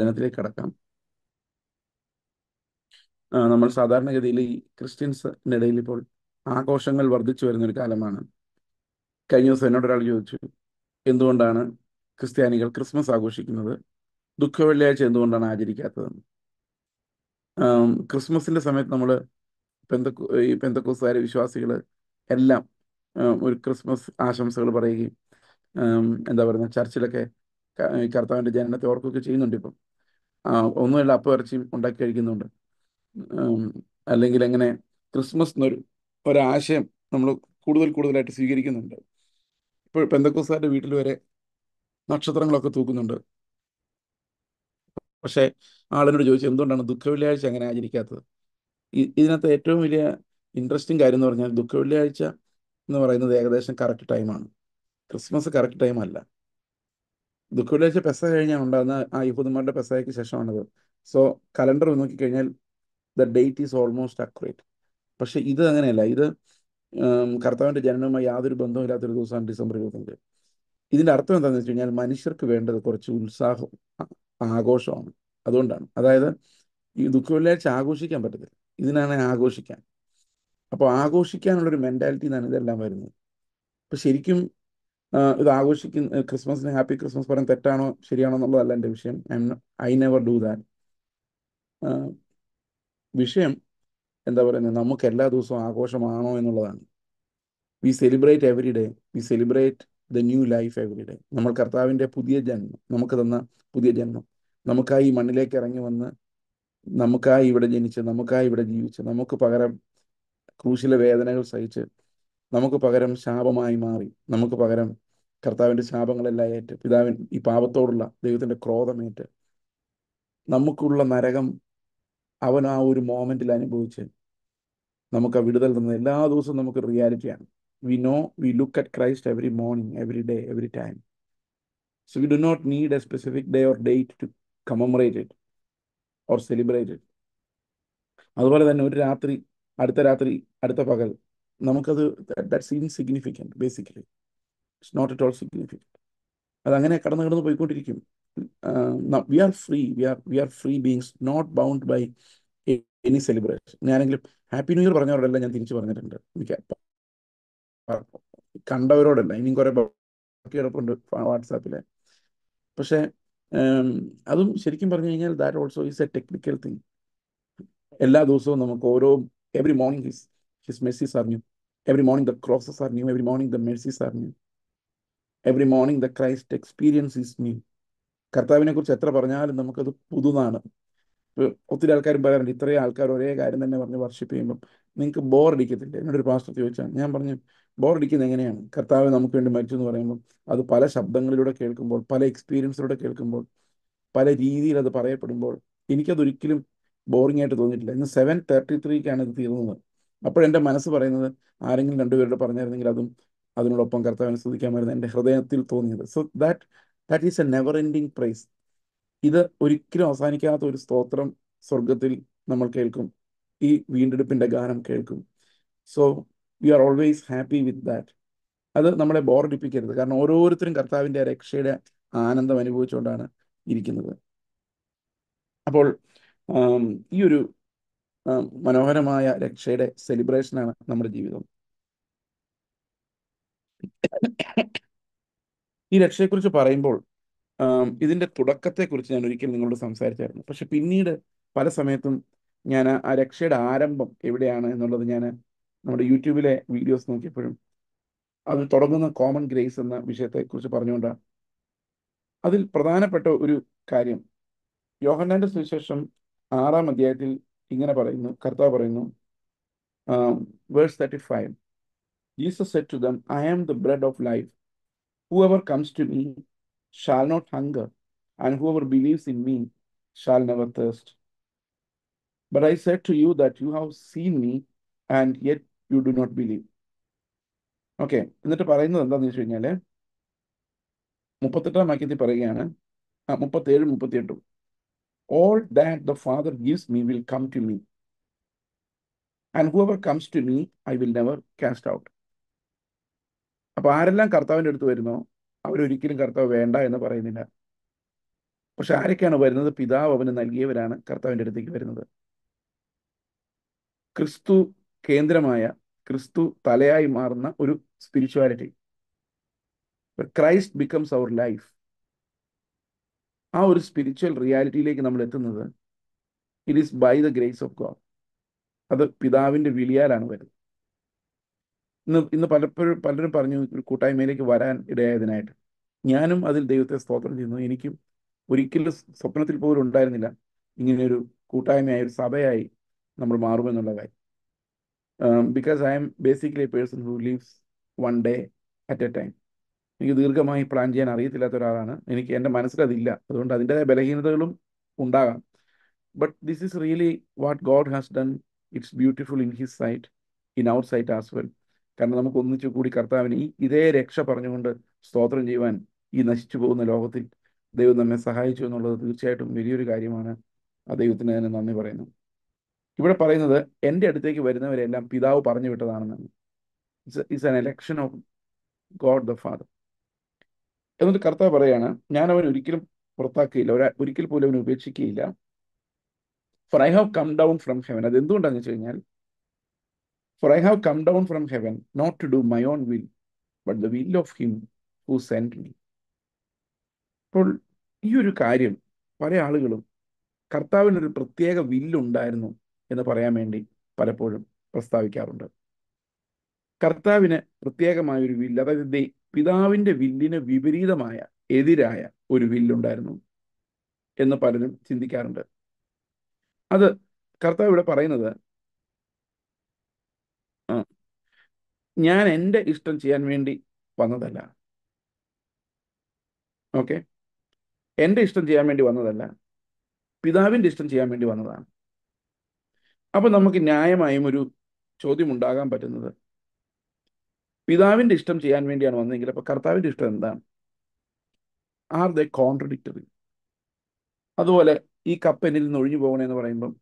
വചനത്തിലേക്ക് കടക്കാം നമ്മൾ സാധാരണഗതിയിൽ ഈ ഇടയിൽ ഇപ്പോൾ ആഘോഷങ്ങൾ വർദ്ധിച്ചു വരുന്ന ഒരു കാലമാണ് കഴിഞ്ഞ ദിവസം എന്നോട് ഒരാൾ ചോദിച്ചു എന്തുകൊണ്ടാണ് ക്രിസ്ത്യാനികൾ ക്രിസ്മസ് ആഘോഷിക്കുന്നത് ദുഃഖ വെള്ളിയാഴ്ച എന്തുകൊണ്ടാണ് ആചരിക്കാത്തതെന്ന് ക്രിസ്മസിന്റെ സമയത്ത് നമ്മൾ പെന്തക്കു ഈ പെന്തക്കൂസായ വിശ്വാസികൾ എല്ലാം ഒരു ക്രിസ്മസ് ആശംസകൾ പറയുകയും എന്താ പറയുക ചർച്ചിലൊക്കെ കർത്താവിൻ്റെ ജനനത്തെ ഓർക്കുകയൊക്കെ ചെയ്യുന്നുണ്ട് ഇപ്പം ഒന്നുമില്ല അപ്പം ഇറച്ചി ഉണ്ടാക്കി കഴിക്കുന്നുണ്ട് അല്ലെങ്കിൽ അങ്ങനെ ക്രിസ്മസ് എന്നൊരു ഒരാശയം നമ്മൾ കൂടുതൽ കൂടുതലായിട്ട് സ്വീകരിക്കുന്നുണ്ട് ഇപ്പോൾ പെന്തക്കോസാരുടെ വീട്ടിൽ വരെ നക്ഷത്രങ്ങളൊക്കെ തൂക്കുന്നുണ്ട് പക്ഷേ ആളിനോട് ചോദിച്ചു എന്തുകൊണ്ടാണ് ദുഃഖവെള്ളിയാഴ്ച അങ്ങനെ ആചരിക്കാത്തത് ഇതിനകത്ത് ഏറ്റവും വലിയ ഇൻട്രസ്റ്റിംഗ് കാര്യം എന്ന് പറഞ്ഞാൽ ദുഃഖവെള്ളിയാഴ്ച എന്ന് പറയുന്നത് ഏകദേശം കറക്റ്റ് ടൈമാണ് ക്രിസ്മസ് കറക്റ്റ് ടൈം അല്ല ദുഃഖുലാഴ്ച പെസ കഴിഞ്ഞാൽ ഉണ്ടാകുന്ന ആ യഹൂദന്മാരുടെ പെസയ്ക്ക് ശേഷമാണത് സോ കലണ്ടർ നോക്കിക്കഴിഞ്ഞാൽ the date is almost accurate പക്ഷെ ഇത് അങ്ങനെയല്ല ഇത് കർത്താവിൻ്റെ ജനനവുമായി യാതൊരു ബന്ധവുമില്ലാത്തൊരു ദിവസമാണ് ഡിസംബർ ഇരുപത്തഞ്ച് ഇതിൻ്റെ അർത്ഥം എന്താണെന്ന് വെച്ച് കഴിഞ്ഞാൽ മനുഷ്യർക്ക് വേണ്ടത് കുറച്ച് ഉത്സാഹം ആഘോഷമാണ് അതുകൊണ്ടാണ് അതായത് ഈ ദുഃഖവെള്ളിയാഴ്ച ആഘോഷിക്കാൻ പറ്റത്തില്ല ഇതിനാണ് ആഘോഷിക്കാൻ അപ്പോൾ ആഘോഷിക്കാനുള്ളൊരു മെൻറ്റാലിറ്റി എന്നാണ് ഇതെല്ലാം വരുന്നത് അപ്പം ശരിക്കും ഇത് ആഘോഷിക്കുന്ന ക്രിസ്മസിന് ഹാപ്പി ക്രിസ്മസ് പറയാൻ തെറ്റാണോ ശരിയാണോ എന്നുള്ളതല്ല എൻ്റെ വിഷയം I I never do that വിഷയം എന്താ പറയുന്നത് നമുക്ക് എല്ലാ ദിവസവും ആഘോഷമാണോ എന്നുള്ളതാണ് we celebrate every day we celebrate the new life every day നമ്മൾ കർത്താവിൻ്റെ പുതിയ ജന്മം നമുക്ക് തന്ന പുതിയ ജന്മം നമുക്കായി ഈ മണ്ണിലേക്ക് ഇറങ്ങി വന്ന് നമുക്കായി ഇവിടെ ജനിച്ച് നമുക്കായി ഇവിടെ ജീവിച്ച് നമുക്ക് പകരം ക്രൂശിലെ വേദനകൾ സഹിച്ച് നമുക്ക് പകരം ശാപമായി മാറി നമുക്ക് പകരം കർത്താവിൻ്റെ ശാപങ്ങളെല്ലാം ഏറ്റ് പിതാവിൻ ഈ പാപത്തോടുള്ള ദൈവത്തിൻ്റെ ക്രോധമേറ്റ് നമുക്കുള്ള നരകം അവൻ ആ ഒരു മോമെൻറ്റിൽ അനുഭവിച്ച് നമുക്ക് ആ വിടുതൽ തന്നത് എല്ലാ ദിവസവും നമുക്ക് റിയാലിറ്റിയാണ് we know we look at Christ every morning every day every time so we do not need a specific day or date to commemorate it or celebrate it അതുപോലെ തന്നെ ഒരു രാത്രി അടുത്ത രാത്രി അടുത്ത പകൽ നമുക്കത് that's insignificant basically it's not at all significant അതങ്ങനെ കടന്നു കടന്ന് പോയിക്കൊണ്ടിരിക്കും we are free we are we are free beings not bound by any celebration ഞാനെങ്കിലും ഹാപ്പി ന്യൂ ഇയർ പറഞ്ഞവരോടല്ല ഞാൻ തിരിച്ചു പറഞ്ഞിട്ടുണ്ട് എനിക്ക് കണ്ടവരോടല്ല ഇനിയും കുറെ കിടപ്പുണ്ട് വാട്സാപ്പിലെ പക്ഷേ അതും ശരിക്കും പറഞ്ഞു കഴിഞ്ഞാൽ that also is a technical thing എല്ലാ ദിവസവും നമുക്ക് ഓരോ every morning his his mercies അറിഞ്ഞു എവറി മോർണിംഗ് ദ ക്രോസസ് അറിഞ്ഞു എവറി മോർണിംഗ് ദ മെസ്സീസ് അറിഞ്ഞു every morning the Christ experience is new കർത്താവിനെ കുറിച്ച് എത്ര പറഞ്ഞാലും നമുക്കത് പുതുതാണ് ഒത്തിരി ആൾക്കാരും പറയാറുണ്ട് ഇത്രയും ആൾക്കാർ ഒരേ കാര്യം തന്നെ പറഞ്ഞ് വർഷിപ്പ് ചെയ്യുമ്പം നിങ്ങൾക്ക് ബോറടിക്കത്തില്ല എന്നോടൊരു പാസ്റ്റർ ചോദിച്ചാൽ ഞാൻ പറഞ്ഞു ബോറടിക്കുന്നത് എങ്ങനെയാണ് കർത്താവ് നമുക്ക് വേണ്ടി മരിച്ചു എന്ന് പറയുമ്പോൾ അത് പല ശബ്ദങ്ങളിലൂടെ കേൾക്കുമ്പോൾ പല എക്സ്പീരിയൻസിലൂടെ കേൾക്കുമ്പോൾ പല രീതിയിൽ അത് പറയപ്പെടുമ്പോൾ എനിക്കതൊരിക്കലും ബോറിംഗ് ആയിട്ട് തോന്നിയിട്ടില്ല ഇന്ന് സെവൻ തേർട്ടി ത്രീക്കാണ് ഇത് തീർന്നത് അപ്പോഴെൻ്റെ മനസ്സ് പറയുന്നത് ആരെങ്കിലും രണ്ടുപേരോട് പറഞ്ഞായിരുന്നെങ്കിൽ അതും അതിനോടൊപ്പം കർത്താവിനെ സ്തുതിക്കാൻ എൻ്റെ ഹൃദയത്തിൽ തോന്നിയത് so that that is a never ending praise ഇത് ഒരിക്കലും അവസാനിക്കാത്ത ഒരു സ്തോത്രം സ്വർഗത്തിൽ നമ്മൾ കേൾക്കും ഈ വീണ്ടെടുപ്പിൻ്റെ ഗാനം കേൾക്കും so we are always happy with that അത് നമ്മളെ ബോറടിപ്പിക്കരുത് കാരണം ഓരോരുത്തരും കർത്താവിൻ്റെ രക്ഷയുടെ ആനന്ദം അനുഭവിച്ചുകൊണ്ടാണ് ഇരിക്കുന്നത് അപ്പോൾ ഈ ഒരു മനോഹരമായ രക്ഷയുടെ സെലിബ്രേഷനാണ് നമ്മുടെ ജീവിതം ഈ രക്ഷയെക്കുറിച്ച് പറയുമ്പോൾ ഇതിൻ്റെ തുടക്കത്തെക്കുറിച്ച് ഞാൻ ഒരിക്കൽ നിങ്ങളോട് സംസാരിച്ചായിരുന്നു പക്ഷെ പിന്നീട് പല സമയത്തും ഞാൻ ആ രക്ഷയുടെ ആരംഭം എവിടെയാണ് എന്നുള്ളത് ഞാൻ നമ്മുടെ യൂട്യൂബിലെ വീഡിയോസ് നോക്കിയപ്പോഴും അത് തുടങ്ങുന്ന കോമൺ ഗ്രേസ് എന്ന വിഷയത്തെക്കുറിച്ച് പറഞ്ഞുകൊണ്ടാണ് അതിൽ പ്രധാനപ്പെട്ട ഒരു കാര്യം യോഹന്നാൻ്റെ സുവിശേഷം ആറാം അധ്യായത്തിൽ ഇങ്ങനെ പറയുന്നു കർത്താവ് പറയുന്നു verse thirty five Jesus said to them, I am the bread of life. Whoever comes to me shall not hunger, and whoever believes in me shall never thirst. But I said to you that you have seen me, and yet you do not believe. Okay എന്നിട്ട് പറയുന്നത് എന്താണെന്ന് വെച്ച് കഴിഞ്ഞാൽ മുപ്പത്തെട്ടാം വാക്യത്തിൽ പറയുകയാണ് ആ മുപ്പത്തേഴ് മുപ്പത്തിയെട്ടും all that the Father gives me will come to അപ്പോൾ ആരെല്ലാം കർത്താവിൻ്റെ അടുത്ത് വരുന്നോ അവരൊരിക്കലും കർത്താവ് വേണ്ട എന്ന് പറയുന്നില്ല പക്ഷെ ആരൊക്കെയാണ് വരുന്നത് പിതാവ് അവന് നൽകിയവരാണ് കർത്താവിൻ്റെ അടുത്തേക്ക് വരുന്നത് ക്രിസ്തു കേന്ദ്രമായ ക്രിസ്തു തലയായി മാറുന്ന ഒരു spirituality Christ becomes our life ആ ഒരു സ്പിരിച്വൽ റിയാലിറ്റിയിലേക്ക് നമ്മൾ എത്തുന്നത് it is by the grace of God അത് പിതാവിൻ്റെ വിളിയാലാണ് വരുന്നത് ഇന്ന് ഇന്ന് പലപ്പോഴും പലരും പറഞ്ഞു ഒരു കൂട്ടായ്മയിലേക്ക് വരാൻ ഇടയായതിനായിട്ട് ഞാനും അതിൽ ദൈവത്തെ സ്തോത്രം ചെയ്യുന്നു എനിക്കും ഒരിക്കലും സ്വപ്നത്തിൽ പോലും ഉണ്ടായിരുന്നില്ല ഇങ്ങനെയൊരു കൂട്ടായ്മയായി ഒരു സഭയായി നമ്മൾ മാറുമെന്നുള്ള കാര്യം because I'm basically a person who lives one day at a time എനിക്ക് ദീർഘമായി പ്ലാൻ ചെയ്യാൻ അറിയത്തില്ലാത്ത ഒരാളാണ് എനിക്ക് എൻ്റെ മനസ്സിലതില്ല അതുകൊണ്ട് അതിൻ്റെതായ ബലഹീനതകളും ഉണ്ടാകാം but this is really what God has done it's beautiful in his sight in our sight as well കാരണം നമുക്ക് ഒന്നിച്ചു കൂടി കർത്താവിന് ഈ ഇതേ രക്ഷ പറഞ്ഞുകൊണ്ട് സ്തോത്രം ചെയ്യുവാൻ ഈ നശിച്ചു പോകുന്ന ലോകത്തിൽ ദൈവം നമ്മെ സഹായിച്ചു എന്നുള്ളത് തീർച്ചയായിട്ടും വലിയൊരു കാര്യമാണ് ആ ദൈവത്തിന് തന്നെ നന്ദി പറയുന്നു ഇവിടെ പറയുന്നത് എൻ്റെ അടുത്തേക്ക് വരുന്നവരെല്ലാം പിതാവ് പറഞ്ഞു വിട്ടതാണെന്നാണ് it's an election of God the Father എന്നിട്ട് കർത്താവ് പറയാണ് ഞാൻ അവൻ ഒരിക്കലും പുറത്താക്കുകയില്ല ഒരാ ഒരിക്കൽ പോലും അവൻ ഉപേക്ഷിക്കുകയില്ല for I have come down from heaven അത് എന്തുകൊണ്ടാണെന്ന് വെച്ച് കഴിഞ്ഞാൽ For I have come down from heaven not to do my own will, but the will of him who sent me. അപ്പോൾ ഈ ഒരു കാര്യം പല ആളുകളും കർത്താവിനൊരു പ്രത്യേക വില്ലുണ്ടായിരുന്നു എന്ന് പറയാൻ വേണ്ടി പലപ്പോഴും പ്രസ്താവിക്കാറുണ്ട് കർത്താവിന് പ്രത്യേകമായ ഒരു വില്ല് അതായത് പിതാവിന്റെ വില്ലിന് വിപരീതമായ എതിരായ ഒരു വില്ലുണ്ടായിരുന്നു എന്ന് പലരും ചിന്തിക്കാറുണ്ട് അത് കർത്താവ് ഇവിടെ പറയുന്നത് ഞാൻ എൻ്റെ ഇഷ്ടം ചെയ്യാൻ വേണ്ടി വന്നതല്ല ഓക്കെ എൻ്റെ ഇഷ്ടം ചെയ്യാൻ വേണ്ടി വന്നതല്ല പിതാവിൻ്റെ ഇഷ്ടം ചെയ്യാൻ വേണ്ടി വന്നതാണ് അപ്പം നമുക്ക് ന്യായമായും ഒരു ചോദ്യം ഉണ്ടാകാൻ പറ്റുന്നത് പിതാവിൻ്റെ ഇഷ്ടം ചെയ്യാൻ വേണ്ടിയാണ് വന്നതെങ്കിൽ അപ്പോൾ കർത്താവിൻ്റെ ഇഷ്ടം എന്താണ് ആർ ദ കോൺട്രഡിക്ടറി അതുപോലെ ഈ കപ്പ് എന്നിൽ നിന്ന് ഒഴിഞ്ഞു പോകണമെന്ന് പറയുമ്പം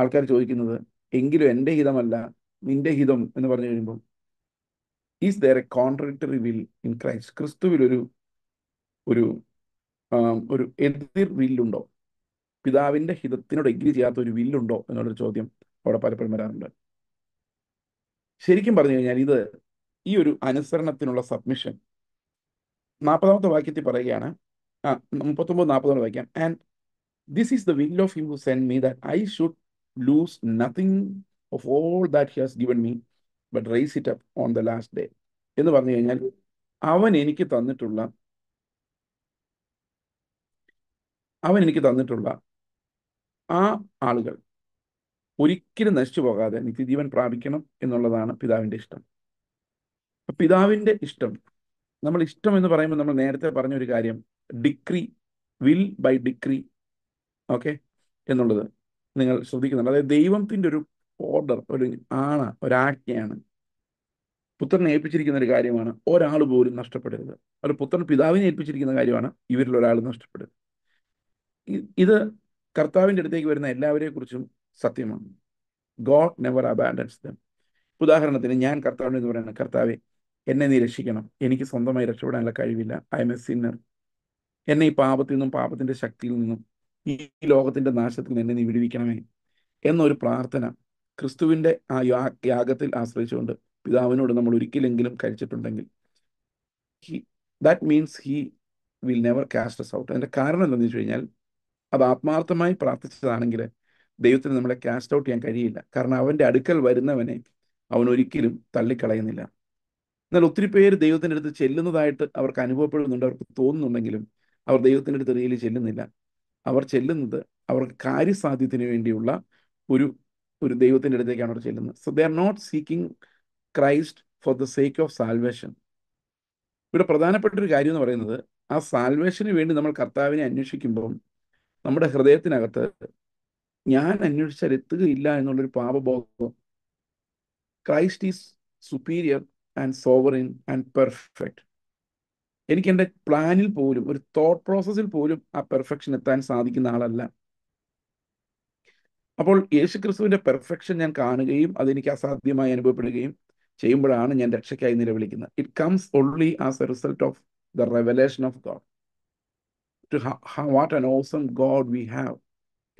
ആൾക്കാർ ചോദിക്കുന്നത് എങ്കിലും എൻ്റെ ഹിതമല്ല നിന്റെ ഹിതം എന്ന് പറഞ്ഞു കഴിയുമ്പം is there a contradictory will in Christ ക്രിസ്തുവിൽ ഒരു ഒരു ഒരു എതിർ വില്ലുണ്ടോ പിതാവിന്റെ ഹിതത്തിനോട് എഗ്രി ചെയ്യാത്ത ഒരു വില്ലുണ്ടോ എന്നുള്ളൊരു ചോദ്യം അവിടെ പലപ്പോഴും വരാറുണ്ട് ശരിക്കും പറഞ്ഞു കഴിഞ്ഞാൽ ഇത് ഈ ഒരു അനുസരണത്തിനുള്ള സബ്മിഷൻ നാൽപ്പതാമത്തെ വാക്യത്തിൽ പറയുകയാണ് ആ മുപ്പത്തൊമ്പത് നാൽപ്പതോടെ വാക്യം and this is the will of him who send me that I should lose nothing of all that he has given me but raise it up on the last day എന്ന് പറഞ്ഞു കഴിഞ്ഞാൽ അവൻ എനിക്ക് തന്നിട്ടുള്ള അവൻ എനിക്ക് തന്നിട്ടുള്ള ആ ആളുകൾ ഒരിക്കലും നശിച്ചു പോകാതെ നിത്യജീവൻ പ്രാപിക്കണം എന്നുള്ളതാണ് പിതാവിൻ്റെ ഇഷ്ടം പിതാവിൻ്റെ ഇഷ്ടം നമ്മൾ ഇഷ്ടം എന്ന് പറയുമ്പോൾ നമ്മൾ നേരത്തെ പറഞ്ഞ ഒരു കാര്യം decree will by decree okay എന്നുള്ളത് നിങ്ങൾ ശ്രദ്ധിക്കുന്നുണ്ട് അതായത് ദൈവത്തിൻ്റെ ഒരു ഓർഡർ ഒരു ആണ് ഒരാജ്ഞയാണ് പുത്രനെ ഏൽപ്പിച്ചിരിക്കുന്ന ഒരു കാര്യമാണ് ഒരാൾ പോലും നഷ്ടപ്പെടരുത് ഒരു പുത്രൻ പിതാവിനെ ഏൽപ്പിച്ചിരിക്കുന്ന കാര്യമാണ് ഇവരിൽ ഒരാൾ നഷ്ടപ്പെടരുത് ഇത് കർത്താവിൻ്റെ അടുത്തേക്ക് വരുന്ന എല്ലാവരെ കുറിച്ചും സത്യമാണ് ഗോഡ് നെവർ അബാൻഡൻസ് ദം ഉദാഹരണത്തിന് ഞാൻ കർത്താവിനെ എന്ന് പറയുന്നത് കർത്താവെ എന്നെ നീ രക്ഷിക്കണം എനിക്ക് സ്വന്തമായി രക്ഷപ്പെടാനുള്ള കഴിവില്ല ഐ എം എ സിന്നർ എന്നെ ഈ പാപത്തിൽ നിന്നും പാപത്തിന്റെ ശക്തിയിൽ നിന്നും ഈ ലോകത്തിന്റെ നാശത്തിൽ നിന്ന് എന്നെ നീ വിടുവിക്കണമേ എന്നൊരു പ്രാർത്ഥന ക്രിസ്തുവിൻ്റെ ആ യാഗത്തിൽ ആശ്രയിച്ചുകൊണ്ട് പിതാവിനോട് നമ്മൾ ഒരിക്കലെങ്കിലും കഴിച്ചിട്ടുണ്ടെങ്കിൽ he that means he will never cast us out അതിൻ്റെ കാരണം എന്താണെന്ന് വെച്ച് കഴിഞ്ഞാൽ അത് ആത്മാർത്ഥമായി പ്രാർത്ഥിച്ചതാണെങ്കിൽ ദൈവത്തിന് നമ്മളെ കാസ്റ്റ് ഔട്ട് ചെയ്യാൻ കഴിയില്ല കാരണം അവൻ്റെ അടുക്കൽ വരുന്നവനെ അവൻ ഒരിക്കലും തള്ളിക്കളയുന്നില്ല എന്നാൽ ഒത്തിരി പേര് ദൈവത്തിൻ്റെ അടുത്ത് ചെല്ലുന്നതായിട്ട് അവർക്ക് അനുഭവപ്പെടുന്നുണ്ട് അവർക്ക് തോന്നുന്നുണ്ടെങ്കിലും അവർ ദൈവത്തിൻ്റെ അടുത്ത് റിയലി ചെല്ലുന്നില്ല അവർ ചെല്ലുന്നത് അവർക്ക് കാര്യസാധ്യത്തിന് വേണ്ടിയുള്ള ഒരു ഒരു ദൈവത്തിൻ്റെ അടുത്തേക്കാണ് അവർ ചെല്ലുന്നത് so they are not seeking Christ for the sake of salvation ഇവിടെ പ്രധാനപ്പെട്ട ഒരു കാര്യം എന്ന് പറയുന്നത് ആ സാൽവേഷന് വേണ്ടി നമ്മൾ കർത്താവിനെ അന്വേഷിക്കുമ്പം നമ്മുടെ ഹൃദയത്തിനകത്ത് ഞാൻ അന്വേഷിച്ചാൽ എത്തുകയില്ല എന്നുള്ളൊരു പാപബോധം Christ is superior and sovereign and perfect എനിക്ക് എൻ്റെ പ്ലാനിൽ പോലും ഒരു തോട്ട് പ്രോസസ്സിൽ പോലും ആ പെർഫെക്ഷൻ എത്താൻ സാധിക്കുന്ന ആളല്ല അപ്പോൾ യേശുക്രിസ്തുവിന്റെ പെർഫെക്ഷൻ ഞാൻ കാണുകയും അതെനിക്ക് അസാധ്യമായി അനുഭവപ്പെടുകയും ചെയ്യുമ്പോഴാണ് ഞാൻ രക്ഷയ്ക്കായി നിലവിളിക്കുന്നത് it comes only as a result of the revelation of God to what an awesome God we have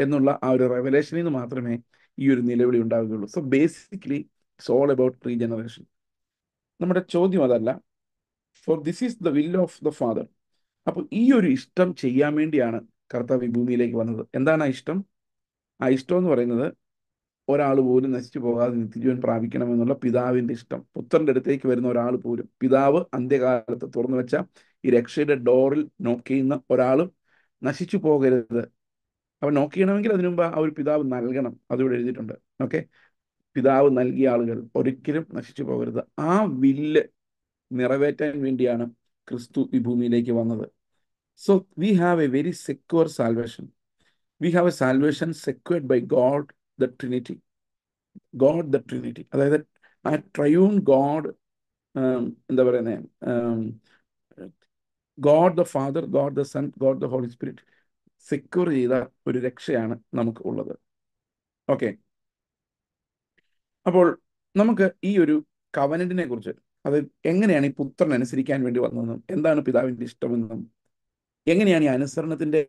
എന്നുള്ള ആ ഒരു റെവലേഷനിൽ നിന്ന് മാത്രമേ ഈ ഒരു നിലവിളി ഉണ്ടാവുകയുള്ളൂ so basically it's all about regeneration നമ്മുടെ ചോദ്യം അതല്ല for this is the will of the Father അപ്പോൾ ഈ ഒരു ഇഷ്ടം ചെയ്യാൻ വേണ്ടിയാണ് കർത്താവ് ഈ ഭൂമിയിലേക്ക് വന്നത് എന്താണ് ആ ഇഷ്ടം ആ ഇഷ്ടം എന്ന് പറയുന്നത് ഒരാൾ പോലും നശിച്ചു പോകാതെ നിത്യജീവൻ പ്രാപിക്കണമെന്നുള്ള പിതാവിന്റെ ഇഷ്ടം പുത്രന്റെ അടുത്തേക്ക് വരുന്ന ഒരാൾ പോലും പിതാവ് അന്ത്യകാലത്ത് തുറന്നു വെച്ച ഈ രക്ഷയുടെ ഡോറിൽ നോക്കിയുന്ന ഒരാളും നശിച്ചു പോകരുത് അവൻ നോക്കിയണമെങ്കിൽ അതിനു മുമ്പ് ആ ഒരു പിതാവ് നൽകണം അതിവിടെ എഴുതിയിട്ടുണ്ട് ഓക്കെ പിതാവ് നൽകിയ ആളുകൾ ഒരിക്കലും നശിച്ചു പോകരുത് ആ വില്ല് നിറവേറ്റാൻ വേണ്ടിയാണ് ക്രിസ്തു ഈ ഭൂമിയിലേക്ക് വന്നത് so we have a very secure salvation we have a salvation secured by God the Trinity God the Trinity അതായത് ആ ട്രയൂൺ ഗോഡ് um, എന്താ പറയുന്നത് God the Father God the Son God the Holy Spirit secure ചെയ്ത ഒരു രക്ഷയാണ് നമുക്ക് ഉള്ളത് okay അപ്പോൾ നമുക്ക് ഈ ഒരു കവനന്റിനെ കുറിച്ച് അത് എങ്ങനെയാണ് ഈ പുത്രൻ അനുസരിക്കാൻ വേണ്ടി വന്നതെന്നും എന്താണ് പിതാവിൻ്റെ ഇഷ്ടമെന്നും എങ്ങനെയാണ് ഈ അനുസരണത്തിൻ്റെ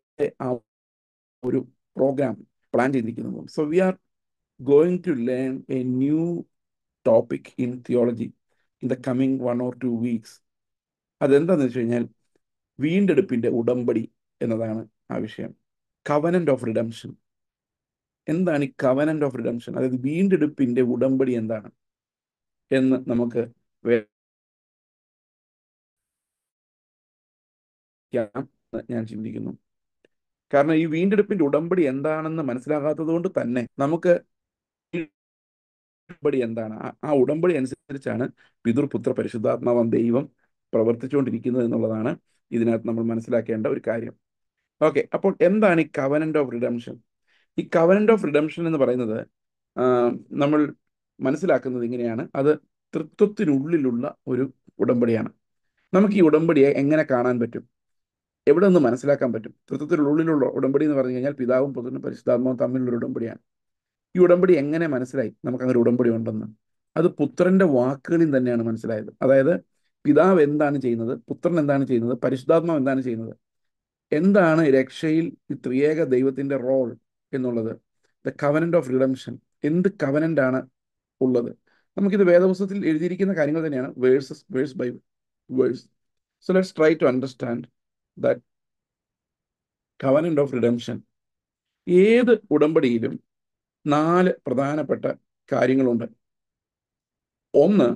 ആ ഒരു പ്രോഗ്രാം പ്ലാൻ ചെയ്തിരിക്കുന്നത് so we are going to learn a new topic in theology in the coming one or two weeks അതെന്താണെന്ന് വെച്ച് കഴിഞ്ഞാൽ വീണ്ടെടുപ്പിൻ്റെ ഉടമ്പടി എന്നതാണ് ആ വിഷയം കവനൻ്റ് ഓഫ് റിഡംഷൻ എന്താണ് ഈ കവനൻ്റ് ഓഫ് റിഡംഷൻ അതായത് വീണ്ടെടുപ്പിൻ്റെ ഉടമ്പടി എന്താണ് എന്ന് നമുക്ക് ഞാൻ ചിന്തിക്കുന്നു കാരണം ഈ വീണ്ടെടുപ്പിന്റെ ഉടമ്പടി എന്താണെന്ന് മനസ്സിലാകാത്തത് കൊണ്ട് തന്നെ നമുക്ക് ഉടമ്പടി എന്താണ് ആ ഉടമ്പടി അനുസരിച്ചാണ് പിതൃപുത്ര പരിശുദ്ധാത്മാവം ദൈവം പ്രവർത്തിച്ചുകൊണ്ടിരിക്കുന്നത് എന്നുള്ളതാണ് ഇതിനകത്ത് നമ്മൾ മനസ്സിലാക്കേണ്ട ഒരു കാര്യം ഓക്കെ അപ്പോൾ എന്താണ് ഈ കവനന്റ് ഓഫ് റിഡംഷൻ ഈ കവനന്റ് ഓഫ് റിഡംഷൻ എന്ന് പറയുന്നത് നമ്മൾ മനസ്സിലാക്കുന്നത് ഇങ്ങനെയാണ് അത് തൃത്വത്തിനുള്ളിലുള്ള ഒരു ഉടമ്പടിയാണ് നമുക്ക് ഈ ഉടമ്പടിയെ എങ്ങനെ കാണാൻ പറ്റും എവിടെ നിന്ന് മനസ്സിലാക്കാൻ പറ്റും തൃത്വത്തിൽ ഉള്ളിലുള്ള ഉടമ്പടി എന്ന് പറഞ്ഞു കഴിഞ്ഞാൽ പിതാവും പുത്രനും പരിശുദ്ധാത്മാവും തമ്മിലുള്ള ഉടമ്പടിയാണ് ഈ ഉടമ്പടി എങ്ങനെ മനസ്സിലായി നമുക്ക് അങ്ങനെ ഉടമ്പടി ഉണ്ടെന്ന് അത് പുത്രന്റെ വാക്കുകളിൽ തന്നെയാണ് മനസ്സിലായത് അതായത് പിതാവ് എന്താണ് ചെയ്യുന്നത് പുത്രൻ എന്താണ് ചെയ്യുന്നത് പരിശുദ്ധാത്മാവ് എന്താണ് ചെയ്യുന്നത് എന്താണ് രക്ഷയിൽ ഈ ത്രിയേക ദൈവത്തിന്റെ റോൾ എന്നുള്ളത് ദ കവനന്റ് ഓഫ് റിഡംഷൻ എന്ത് കവനന്റ് ആണ് ഉള്ളത് നമുക്കിത് വേദപുസ്തകത്തിൽ എഴുതിയിരിക്കുന്ന കാര്യങ്ങൾ തന്നെയാണ് verses verse by verse so let's try to understand that covenant of redemption ഏത് ഉടമ്പടിയിലും നാല് പ്രധാനപ്പെട്ട കാര്യങ്ങളുണ്ട് ഒന്ന്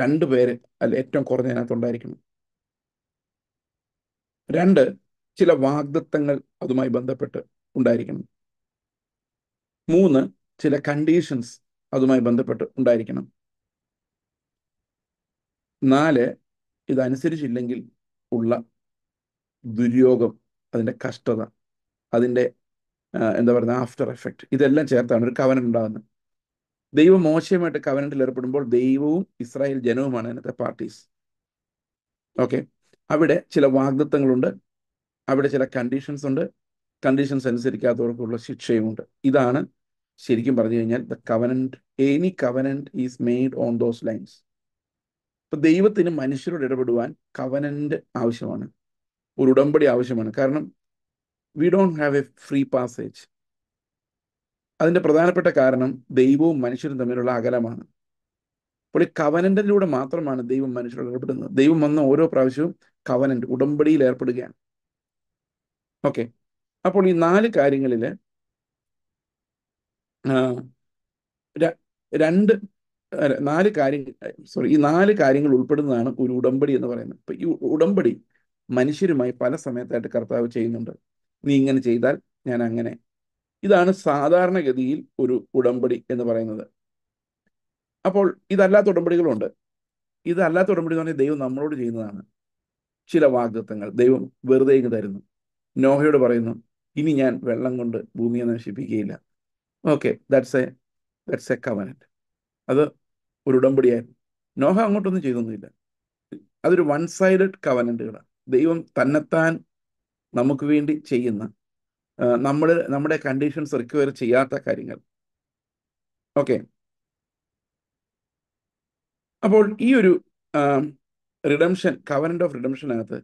രണ്ട് പേര് അല്ല ഏറ്റവും കുറഞ്ഞ അതിനകത്തുണ്ടായിരിക്കണം രണ്ട് ചില വാഗ്ദത്തങ്ങൾ അതുമായി ബന്ധപ്പെട്ട് ഉണ്ടായിരിക്കണം മൂന്ന് ചില കണ്ടീഷൻസ് അതുമായി ബന്ധപ്പെട്ട് ഉണ്ടായിരിക്കണം നാല് ഇതനുസരിച്ചില്ലെങ്കിൽ ഉള്ള ദുര്യോഗം അതിൻ്റെ കഷ്ടത അതിൻ്റെ എന്താ പറയുന്നത് ആഫ്റ്റർ എഫക്റ്റ് ഇതെല്ലാം ചേർത്താണ് ഒരു കവനൻ്റ് ഉണ്ടാകുന്നത് ദൈവം മോശമായിട്ട് കവനൻ്റിൽ ഏർപ്പെടുമ്പോൾ ദൈവവും ഇസ്രായേൽ ജനവുമാണ് അതിനകത്തെ പാർട്ടീസ് ഓക്കെ അവിടെ ചില വാഗ്ദത്വങ്ങളുണ്ട് അവിടെ ചില കണ്ടീഷൻസ് ഉണ്ട് കണ്ടീഷൻസ് അനുസരിക്കാത്തവർക്കുള്ള ശിക്ഷയുമുണ്ട് ഇതാണ് ശരിക്കും പറഞ്ഞു കഴിഞ്ഞാൽ the covenant any covenant is made on those lines ഇപ്പം ദൈവത്തിന് മനുഷ്യരോട് ഇടപെടുവാൻ കവനൻറ്റ് ആവശ്യമാണ് ഒരു ഉടമ്പടി ആവശ്യമാണ് കാരണം we don't have a free passage അതിൻ്റെ പ്രധാനപ്പെട്ട കാരണം ദൈവവും മനുഷ്യരും തമ്മിലുള്ള അകലമാണ് അപ്പോൾ ഈ കവനന്റിലൂടെ മാത്രമാണ് ദൈവം മനുഷ്യരോട് ഏർപ്പെടുന്നത് ദൈവം വന്ന ഓരോ പ്രാവശ്യവും കവനന്റ് ഉടമ്പടിയിൽ ഏർപ്പെടുകയാണ് ഓക്കെ അപ്പോൾ ഈ നാല് കാര്യങ്ങളിൽ രണ്ട് നാല് കാര്യങ്ങൾ സോറി ഈ നാല് കാര്യങ്ങൾ ഉൾപ്പെടുന്നതാണ് ഒരു ഉടമ്പടി എന്ന് പറയുന്നത് ഇപ്പൊ ഈ ഉടമ്പടി മനുഷ്യരുമായി പല സമയത്തായിട്ട് കർത്താവ് ചെയ്യുന്നുണ്ട് നീ ഇങ്ങനെ ചെയ്താൽ ഞാൻ അങ്ങനെ ഇതാണ് സാധാരണഗതിയിൽ ഒരു ഉടമ്പടി എന്ന് പറയുന്നത് അപ്പോൾ ഇതല്ലാത്ത ഉടമ്പടികളുണ്ട് ഇതല്ലാത്ത ഉടമ്പടി എന്ന് പറഞ്ഞാൽ ദൈവം നമ്മളോട് ചെയ്യുന്നതാണ് ചില വാഗ്ദത്വങ്ങൾ ദൈവം വെറുതെ ഇങ്ങ് തരുന്നു നോഹയോട് പറയുന്നു ഇനി ഞാൻ വെള്ളം കൊണ്ട് ഭൂമിയെ നശിപ്പിക്കുകയില്ല okay that's a that's a covenant അത് ഒരു ഉടമ്പടിയായിരുന്നു നോഹ അങ്ങോട്ടൊന്നും ചെയ്തൊന്നുമില്ല അതൊരു വൺ സൈഡഡ് കവനന്റുകളാണ് ദൈവം തന്നെത്താൻ നമുക്ക് വേണ്ടി ചെയ്യുന്ന നമ്മൾ നമ്മുടെ കണ്ടീഷൻസ് റിക്വയർ ചെയ്യാത്ത കാര്യങ്ങൾ ഓക്കെ അപ്പോൾ ഈ ഒരു റിഡംഷൻ കവനന്റ് ഓഫ് റിഡംഷനകത്ത്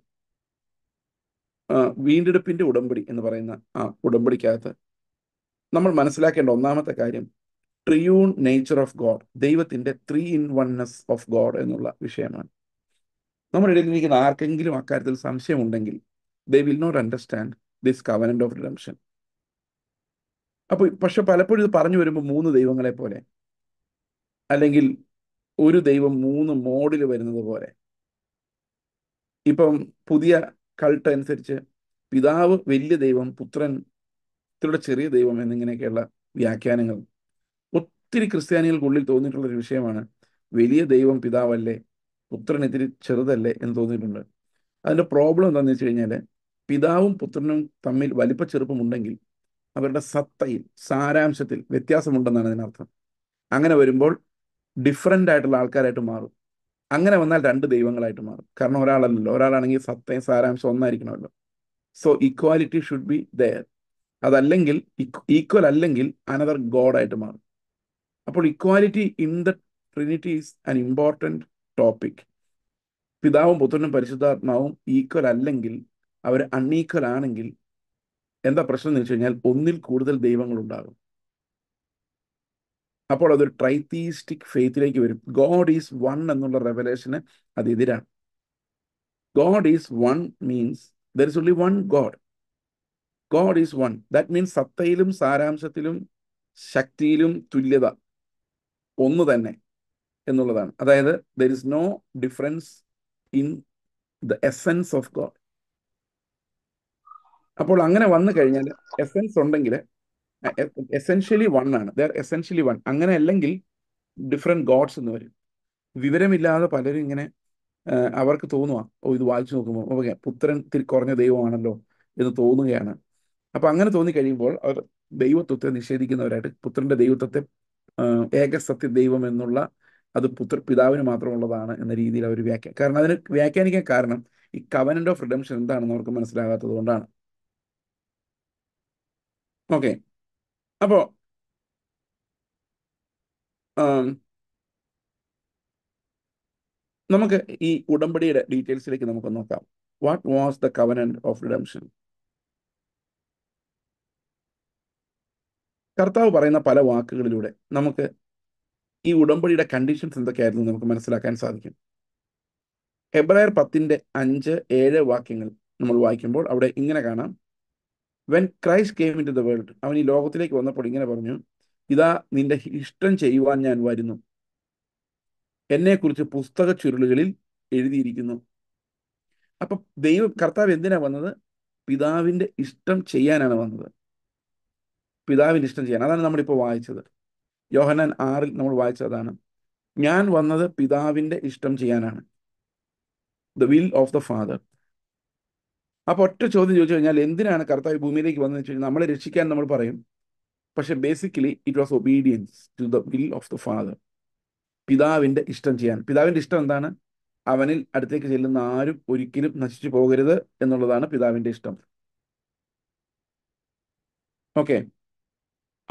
വീണ്ടെടുപ്പിന്റെ ഉടമ്പടി എന്ന് പറയുന്ന ആ ഉടമ്പടിക്കകത്ത് നമ്മൾ മനസ്സിലാക്കേണ്ട ഒന്നാമത്തെ കാര്യം ട്രിയൂൺ നേച്ചർ ഓഫ് ഗോഡ് ദൈവത്തിന്റെ three in oneness of God എന്നുള്ള വിഷയമാണ് നമ്മുടെ ഇടയിൽ നിന്നിരിക്കുന്ന ആർക്കെങ്കിലും അക്കാര്യത്തിൽ സംശയമുണ്ടെങ്കിൽ they will not understand this covenant of redemption അപ്പോൾ പക്ഷെ പലപ്പോഴും ഇത് പറഞ്ഞു വരുമ്പോൾ മൂന്ന് ദൈവങ്ങളെ പോലെ അല്ലെങ്കിൽ ഒരു ദൈവം മൂന്ന് മോഡിൽ വരുന്നത് പോലെ ഇപ്പം പുതിയ കൾട്ട് അനുസരിച്ച് പിതാവ് വലിയ ദൈവം പുത്രൻ ഇത്തിരിയുടെ ചെറിയ ദൈവം എന്നിങ്ങനെയൊക്കെയുള്ള വ്യാഖ്യാനങ്ങൾ ഒത്തിരി ക്രിസ്ത്യാനികൾക്കുള്ളിൽ തോന്നിയിട്ടുള്ള ഒരു വിഷയമാണ് വലിയ ദൈവം പിതാവല്ലേ പുത്രൻ ഇത്തിരി ചെറുതല്ലേ എന്ന് തോന്നിയിട്ടുണ്ട് അതിൻ്റെ പ്രോബ്ലം എന്താണെന്ന് വെച്ച് കഴിഞ്ഞാൽ പിതാവും പുത്രനും തമ്മിൽ വലിപ്പ ചെറുപ്പമുണ്ടെങ്കിൽ അവരുടെ സത്തയിൽ സാരാംശത്തിൽ വ്യത്യാസമുണ്ടെന്നാണ് ഇതിനർത്ഥം അങ്ങനെ വരുമ്പോൾ ഡിഫറെൻ്റ് ആയിട്ടുള്ള ആൾക്കാരായിട്ട് മാറും അങ്ങനെ വന്നാൽ രണ്ട് ദൈവങ്ങളായിട്ട് മാറും കാരണം ഒരാളല്ലല്ലോ ഒരാളാണെങ്കിൽ സത്തയും സാരാംശം ഒന്നായിരിക്കണമല്ലോ so equality should be there അതല്ലെങ്കിൽ ഈക്വൽ അല്ലെങ്കിൽ അനദർ ഗോഡായിട്ട് മാറും അപ്പോൾ equality in the Trinity is an important topic പിതാവും പുത്രനും പരിശുദ്ധാത്മാവും ഈക്വൽ അല്ലെങ്കിൽ അവർ അൺഈക്വൽ ആണെങ്കിൽ എന്താ പ്രശ്നം എന്ന് വെച്ച് കഴിഞ്ഞാൽ ഒന്നിൽ കൂടുതൽ ദൈവങ്ങളുണ്ടാകും അപ്പോൾ അതൊരു ട്രൈത്തീസ്റ്റിക് ഫെയ്ത്തിലേക്ക് വരും ഗോഡ് ഈസ് വൺ എന്നുള്ള റെവലേഷന് അതെതിരാണ് God is one means there is only one God God is one that means സത്തയിലും സാരാംശത്തിലും ശക്തിയിലും തുല്യത ഒന്ന് തന്നെ എന്നുള്ളതാണ് അതായത് there is no difference in the essence of God അപ്പോൾ അങ്ങനെ വന്നു കഴിഞ്ഞാൽ എസെൻസ് ഉണ്ടെങ്കിൽ എസെൻഷ്യലി വൺ ആണ് ദർ എസെൻഷ്യലി വൺ അങ്ങനെ അല്ലെങ്കിൽ ഡിഫറെൻറ്റ് ഗോഡ്സ് എന്ന് വരും വിവരമില്ലാതെ പലരും ഇങ്ങനെ അവർക്ക് തോന്നുക ഓ ഇത് വായിച്ചു നോക്കുമ്പോൾ ഓക്കെ പുത്രൻ തിരി കുറഞ്ഞ ദൈവമാണല്ലോ എന്ന് തോന്നുകയാണ് അപ്പം അങ്ങനെ തോന്നി കഴിയുമ്പോൾ അവർ ദൈവത്വത്തെ നിഷേധിക്കുന്നവരായിട്ട് പുത്രന്റെ ദൈവത്വത്തെ ഏകസത്യ ദൈവം എന്നുള്ള അത് പുത്ര പിതാവിന് മാത്രമുള്ളതാണ് എന്ന രീതിയിൽ അവർ വ്യാഖ്യ കാരണം അതിന് വ്യാഖ്യാനിക്കാൻ കാരണം ഈ കവനന്റ് ഓഫ് റിഡംഷൻ എന്താണെന്ന് അവർക്ക് മനസ്സിലാകാത്തത് കൊണ്ടാണ് ഓക്കെ അപ്പോ നമുക്ക് ഈ ഉടമ്പടിയുടെ ഡീറ്റെയിൽസിലേക്ക് നമുക്ക് നോക്കാം what was the covenant of redemption കർത്താവ് പറയുന്ന പല വാക്കുകളിലൂടെ നമുക്ക് ഈ ഉടമ്പടിയുടെ കണ്ടീഷൻസ് എന്തൊക്കെയായിരുന്നു നമുക്ക് മനസ്സിലാക്കാൻ സാധിക്കും ഹെബ്രായർ പത്തിൻ്റെ അഞ്ച് ഏഴ് വാക്യങ്ങൾ നമ്മൾ വായിക്കുമ്പോൾ അവിടെ ഇങ്ങനെ കാണാം when Christ came into the world അവൻ ഈ ലോകത്തിലേക്ക് വന്നപ്പോൾ ഇങ്ങനെ പറഞ്ഞു ഇതാ നിന്റെ ഇഷ്ടം ചെയ്യുവാൻ ഞാൻ വരുന്നു എന്നെക്കുറിച്ച് പുസ്തക ചുരുളുകളിൽ എഴുതിയിരിക്കുന്നു അപ്പം ദൈവം കർത്താവ് എന്തിനാ വന്നത് പിതാവിൻ്റെ ഇഷ്ടം ചെയ്യാനാണ് വന്നത് പിതാവിൻ്റെ ഇഷ്ടം ചെയ്യാൻ അതാണ് നമ്മളിപ്പോൾ വായിച്ചത് യോഹനൻ ആറിൽ നമ്മൾ വായിച്ചതാണ് ഞാൻ വന്നത് പിതാവിൻ്റെ ഇഷ്ടം ചെയ്യാനാണ് the will of the Father അപ്പോൾ ഒറ്റ ചോദ്യം ചോദിച്ചു കഴിഞ്ഞാൽ എന്തിനാണ് കർത്താവ് ഭൂമിയിലേക്ക് വന്നതെന്ന് വെച്ച് കഴിഞ്ഞാൽ നമ്മളെ രക്ഷിക്കാൻ നമ്മൾ പറയും പക്ഷെ basically it was obedience to the will of the Father പിതാവിൻ്റെ ഇഷ്ടം ചെയ്യാൻ പിതാവിൻ്റെ ഇഷ്ടം എന്താണ് അവനിൽ അടുത്തേക്ക് ചെല്ലുന്ന ആരും ഒരിക്കലും നശിച്ചു പോകരുത് എന്നുള്ളതാണ് പിതാവിൻ്റെ ഇഷ്ടം ഓക്കെ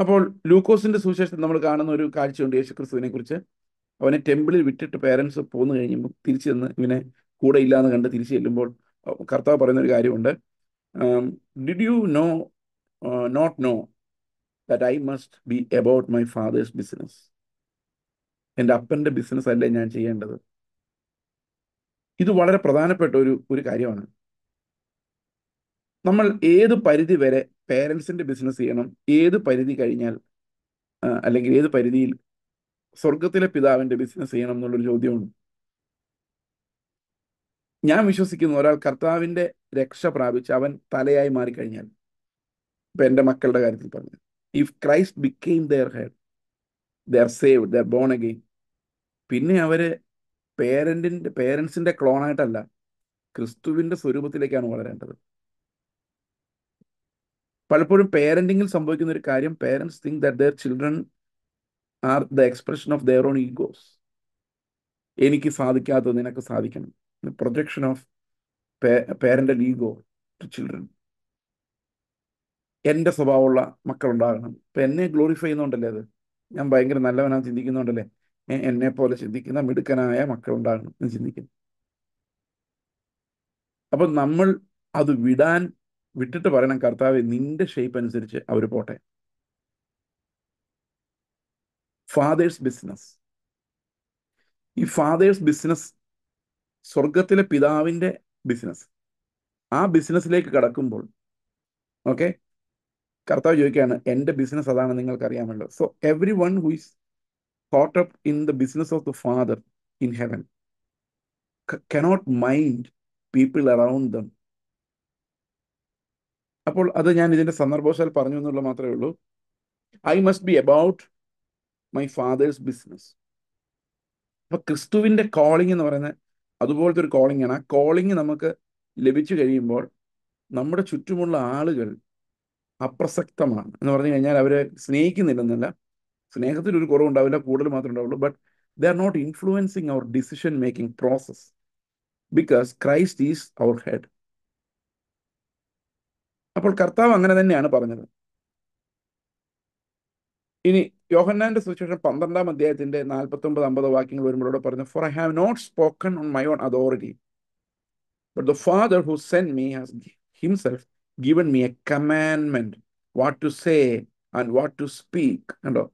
അപ്പോൾ ലൂക്കോസിന്റെ സുവിശേഷം നമ്മൾ കാണുന്ന ഒരു കാഴ്ചയുണ്ട് യേശു ക്രിസ്തുവിനെ കുറിച്ച് അവനെ ടെമ്പിളിൽ വിട്ടിട്ട് പേരൻസ് പോന്നു കഴിയുമ്പോൾ തിരിച്ചു ചെന്ന് ഇവനെ കൂടെ ഇല്ല എന്ന് കണ്ട് തിരിച്ചു ചെല്ലുമ്പോൾ കർത്താവ് പറയുന്ന ഒരു കാര്യമുണ്ട് did you know not know that I must be about my father's business എൻ്റെ അപ്പൻ്റെ ബിസിനസ് അല്ലേ ഞാൻ ചെയ്യേണ്ടത് ഇത് വളരെ പ്രധാനപ്പെട്ട ഒരു ഒരു കാര്യമാണ് നമ്മൾ ഏത് പരിധി വരെ പേരൻസിന്റെ ബിസിനസ് ചെയ്യണം ഏത് പരിധി കഴിഞ്ഞാൽ അല്ലെങ്കിൽ ഏത് പരിധിയിൽ സ്വർഗത്തിലെ പിതാവിന്റെ ബിസിനസ് ചെയ്യണം എന്നുള്ളൊരു ചോദ്യമുണ്ട് ഞാൻ വിശ്വസിക്കുന്ന ഒരാൾ കർത്താവിന്റെ രക്ഷ പ്രാപിച്ച് അവൻ തലയായി മാറിക്കഴിഞ്ഞാൽ ഇപ്പൊ എൻ്റെ മക്കളുടെ കാര്യത്തിൽ പറഞ്ഞു if Christ became their head they are saved the born again പിന്നെ അവര് പേരന്റിന്റെ പേരൻസിന്റെ ക്ലോണായിട്ടല്ല ക്രിസ്തുവിൻ്റെ സ്വരൂപത്തിലേക്കാണ് വളരേണ്ടത് പലപ്പോഴും പേരൻറ്റിങ്ങിൽ സംഭവിക്കുന്ന ഒരു കാര്യം parents think that their children are the expression of their own egos എനിക്ക് സാധിക്കാത്തത് നിനക്ക് സാധിക്കണം projection of parental ego to children എൻ്റെ സ്വഭാവമുള്ള മക്കളുണ്ടാകണം ഇപ്പം എന്നെ ഗ്ലോറിഫൈ ചെയ്യുന്നുണ്ടല്ലേ അത് ഞാൻ ഭയങ്കര നല്ലവനാ ചിന്തിക്കുന്നുണ്ടല്ലേ എന്നെ പോലെ ചിന്തിക്കുന്ന മിടുക്കനായ മക്കളുണ്ടാകണം എന്ന് ചിന്തിക്കുന്നു അപ്പം നമ്മൾ അത് വിടാൻ വിട്ടിട്ട് പറയണം കർത്താവ് നിന്റെ ഷേപ്പ് അനുസരിച്ച് അവർ പോട്ടെ ഫാദേഴ്സ് ബിസിനസ് ഈ ഫാദേഴ്സ് ബിസിനസ് സ്വർഗത്തിലെ പിതാവിൻ്റെ ബിസിനസ് ആ ബിസിനസ്സിലേക്ക് കടക്കുമ്പോൾ ഓക്കെ കർത്താവ് ചോദിക്കുകയാണ് എൻ്റെ ബിസിനസ് അതാണ് നിങ്ങൾക്കറിയാമല്ലോ so everyone who is caught up in the business of the father in heaven cannot mind people around them അപ്പോൾ അത് ഞാൻ ഇതിന്റെ സന്ദർഭവശാൽ പറഞ്ഞു എന്നുള്ള മാത്രമേ ഉള്ളൂ I must be about my father's business അപ്പൊ ക്രിസ്തുവിൻ്റെ കോളിംഗ് എന്ന് പറയുന്നത് അതുപോലത്തെ ഒരു കോളിംഗ് ആണ് ആ കോളിംഗ് നമുക്ക് ലഭിച്ചു കഴിയുമ്പോൾ നമ്മുടെ ചുറ്റുമുള്ള ആളുകൾ അപ്രസക്തമാണ് എന്ന് പറഞ്ഞു കഴിഞ്ഞാൽ അവരെ സ്നേഹിക്കുന്നില്ലെന്നല്ല സ്നേഹത്തിൽ ഒരു കുറവുണ്ടാവില്ല കൂടുതൽ മാത്രമേ ഉണ്ടാവുള്ളൂ but they are not influencing our decision making process because Christ is our head അപ്പോൾ കർത്താവ് അങ്ങനെ തന്നെയാണ് പറഞ്ഞത് ഇനി യോഹന്നാന്റെ സുവിശേഷം പന്ത്രണ്ടാം അധ്യായത്തിന്റെ നാൽപ്പത്തി ഒമ്പത് അമ്പത് വാക്യങ്ങൾ വരുമ്പോഴോട് പറഞ്ഞു for I have not spoken on my own authority but the father who sent me has himself given me a കമാൻമെന്റ് what to say and what to speak കണ്ടോ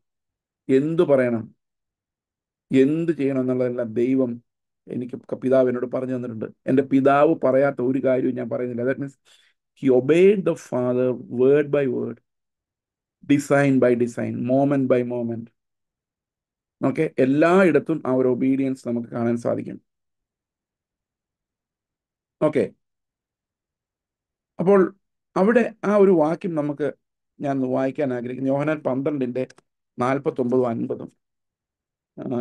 എന്തു പറയണം എന്ത് ചെയ്യണം എന്നുള്ളതെല്ലാം ദൈവം എനിക്ക് പിതാവ് എന്നോട് പറഞ്ഞു തന്നിട്ടുണ്ട് എൻ്റെ പിതാവ് പറയാത്ത ഒരു കാര്യവും ഞാൻ പറയുന്നില്ല that means He obeyed the Father word by word, design by design, moment by moment. Okay എല്ലായിടത്തും ആ ഒരു ഒബീഡിയൻസ് നമുക്ക് കാണാൻ സാധിക്കും ഓക്കെ അപ്പോൾ അവിടെ ആ ഒരു വാക്യം നമുക്ക് ഞാൻ വായിക്കാൻ ആഗ്രഹിക്കുന്നു യോഹനാൻ പന്ത്രണ്ടിൻ്റെ നാൽപ്പത്തൊമ്പതും അൻപതും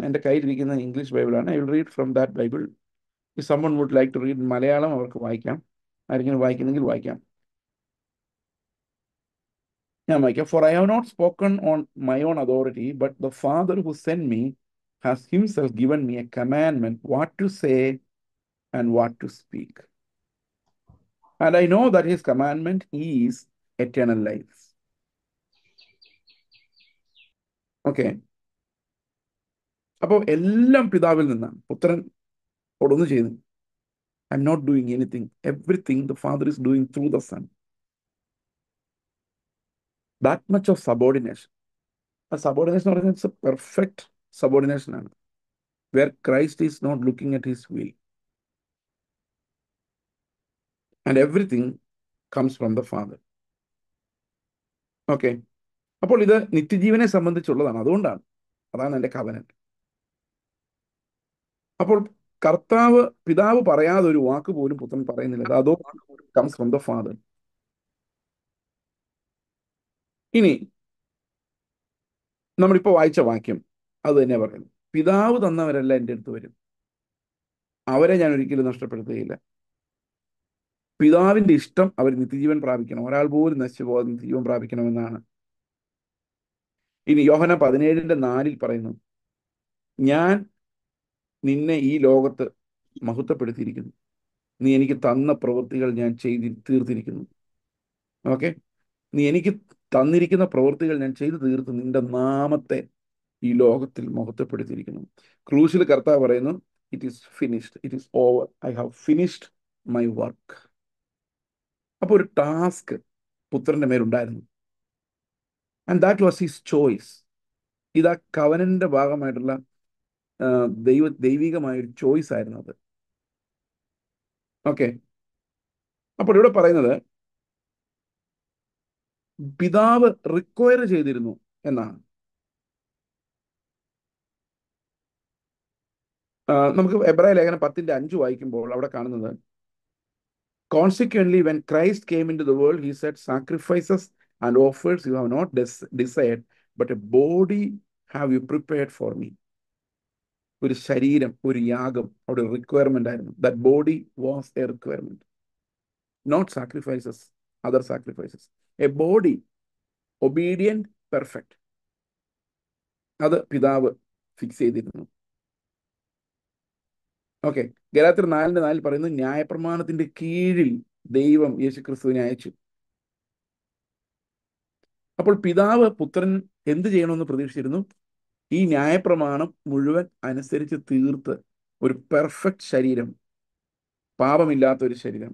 എൻ്റെ കയ്യിലിരിക്കുന്ന ഇംഗ്ലീഷ് ബൈബിളാണ് I will read from that Bible someone would like to read Malayalam അവർക്ക് വായിക്കാം ആരെങ്കിലും വായിക്കുന്നെങ്കിൽ വായിക്കാം Micah, for I have not spoken on my own authority, but the Father who sent me has himself given me a commandment what to say and what to speak. And I know that his commandment is eternal life. Okay. അപ്പോൾ എല്ലാം പിതാവിൽ നിന്നാണ് പുത്രൻ ഒടൊന്നും ചെയ്യുന്നു I am not doing anything everything the father is doing through the son that much of subordination ആ subordination എന്ന് പറഞ്ഞാൽ പെർഫെക്റ്റ് സബോർഡിനേഷൻ ആണ് where Christ is not looking at his will and everything comes from the father okay അപ്പോൾ ഇത് നിത്യജീവനെ സംബന്ധിച്ചുള്ളതാണ് അതുകൊണ്ടാണ് അതാണ് എൻ്റെ covenant അപ്പോൾ കർത്താവ് പിതാവ് പറയാതെ ഒരു വാക്ക് പോലും പുത്രൻ പറയുന്നില്ല അതോ കംസ് ഫ്രം ദ ഫാദർ ഇനി നമ്മളിപ്പോൾ വായിച്ച വാക്യം അത് തന്നെ പറയുന്നു പിതാവ് തന്നവരല്ല എൻ്റെ അടുത്ത് വരും അവരെ ഞാൻ ഒരിക്കലും നഷ്ടപ്പെടുത്തുകയില്ല പിതാവിൻ്റെ ഇഷ്ടം അവർ നിത്യജീവൻ പ്രാപിക്കണം ഒരാൾ പോലും നശിച്ചു പോകാതെ നിത്യജീവൻ പ്രാപിക്കണമെന്നാണ് ഇനി യോഹന പതിനേഴിൻ്റെ നാലിൽ പറയുന്നു ഞാൻ നിന്നെ ഈ ലോകത്ത് മഹത്വപ്പെടുത്തിയിരിക്കുന്നു നീ എനിക്ക് തന്ന പ്രവൃത്തികൾ ഞാൻ ചെയ്തി തീർത്തിരിക്കുന്നു ഓക്കെ നീ എനിക്ക് തന്നിരിക്കുന്ന പ്രവൃത്തികൾ ഞാൻ ചെയ്തു തീർത്ത് നിന്റെ നാമത്തെ ഈ ലോകത്തിൽ മഹത്വപ്പെടുത്തിയിരിക്കുന്നു ക്രൂശിൽ കർത്താവ് പറയുന്നു it is finished it is over I have finished my work അപ്പോൾ ഒരു ടാസ്ക് പുത്രന്റെ മേലുണ്ടായിരുന്നു and that was his choice ഇത് ആ കവനന്റെ ഭാഗമായിട്ടുള്ള ദൈവ ദൈവികമായ ഒരു ചോയ്സ് ആയിരുന്നു അത് ഓക്കെ അപ്പോൾ ഇവിടെ പറയുന്നത് പിതാവ് റിക്വയർ ചെയ്തിരുന്നു എന്നാണ് നമുക്ക് എബ്രായ ലേഖനം പത്തിന്റെ അഞ്ച് വായിക്കുമ്പോൾ അവിടെ കാണുന്നത് consequently when Christ came into the world he said sacrifices and offers you have not decide but a body have you prepared for me ഒരു ശരീരം ഒരു യാഗം അവിടെ റിക്വയർമെന്റ് ആയിരുന്നു body was a requirement not sacrifices other sacrifices a body obedient perfect അത് പിതാവ് fix ചെയ്തിരുന്നു okay ഗലാത്തിർ നാലിന്റെ നാലിൽ പറയുന്നു ന്യായപ്രമാണത്തിന്റെ കീഴിൽ ദൈവം യേശുക്രിസ്തുവിനെ അയച്ചു അപ്പോൾ പിതാവ് പുത്രൻ എന്ത് ചെയ്യണമെന്ന് പ്രതീക്ഷിച്ചിരുന്നു ഈ ന്യായപ്രമാണം മുഴുവൻ അനുസരിച്ച് തീർത്ത് ഒരു പെർഫെക്റ്റ് ശരീരം പാപമില്ലാത്ത ഒരു ശരീരം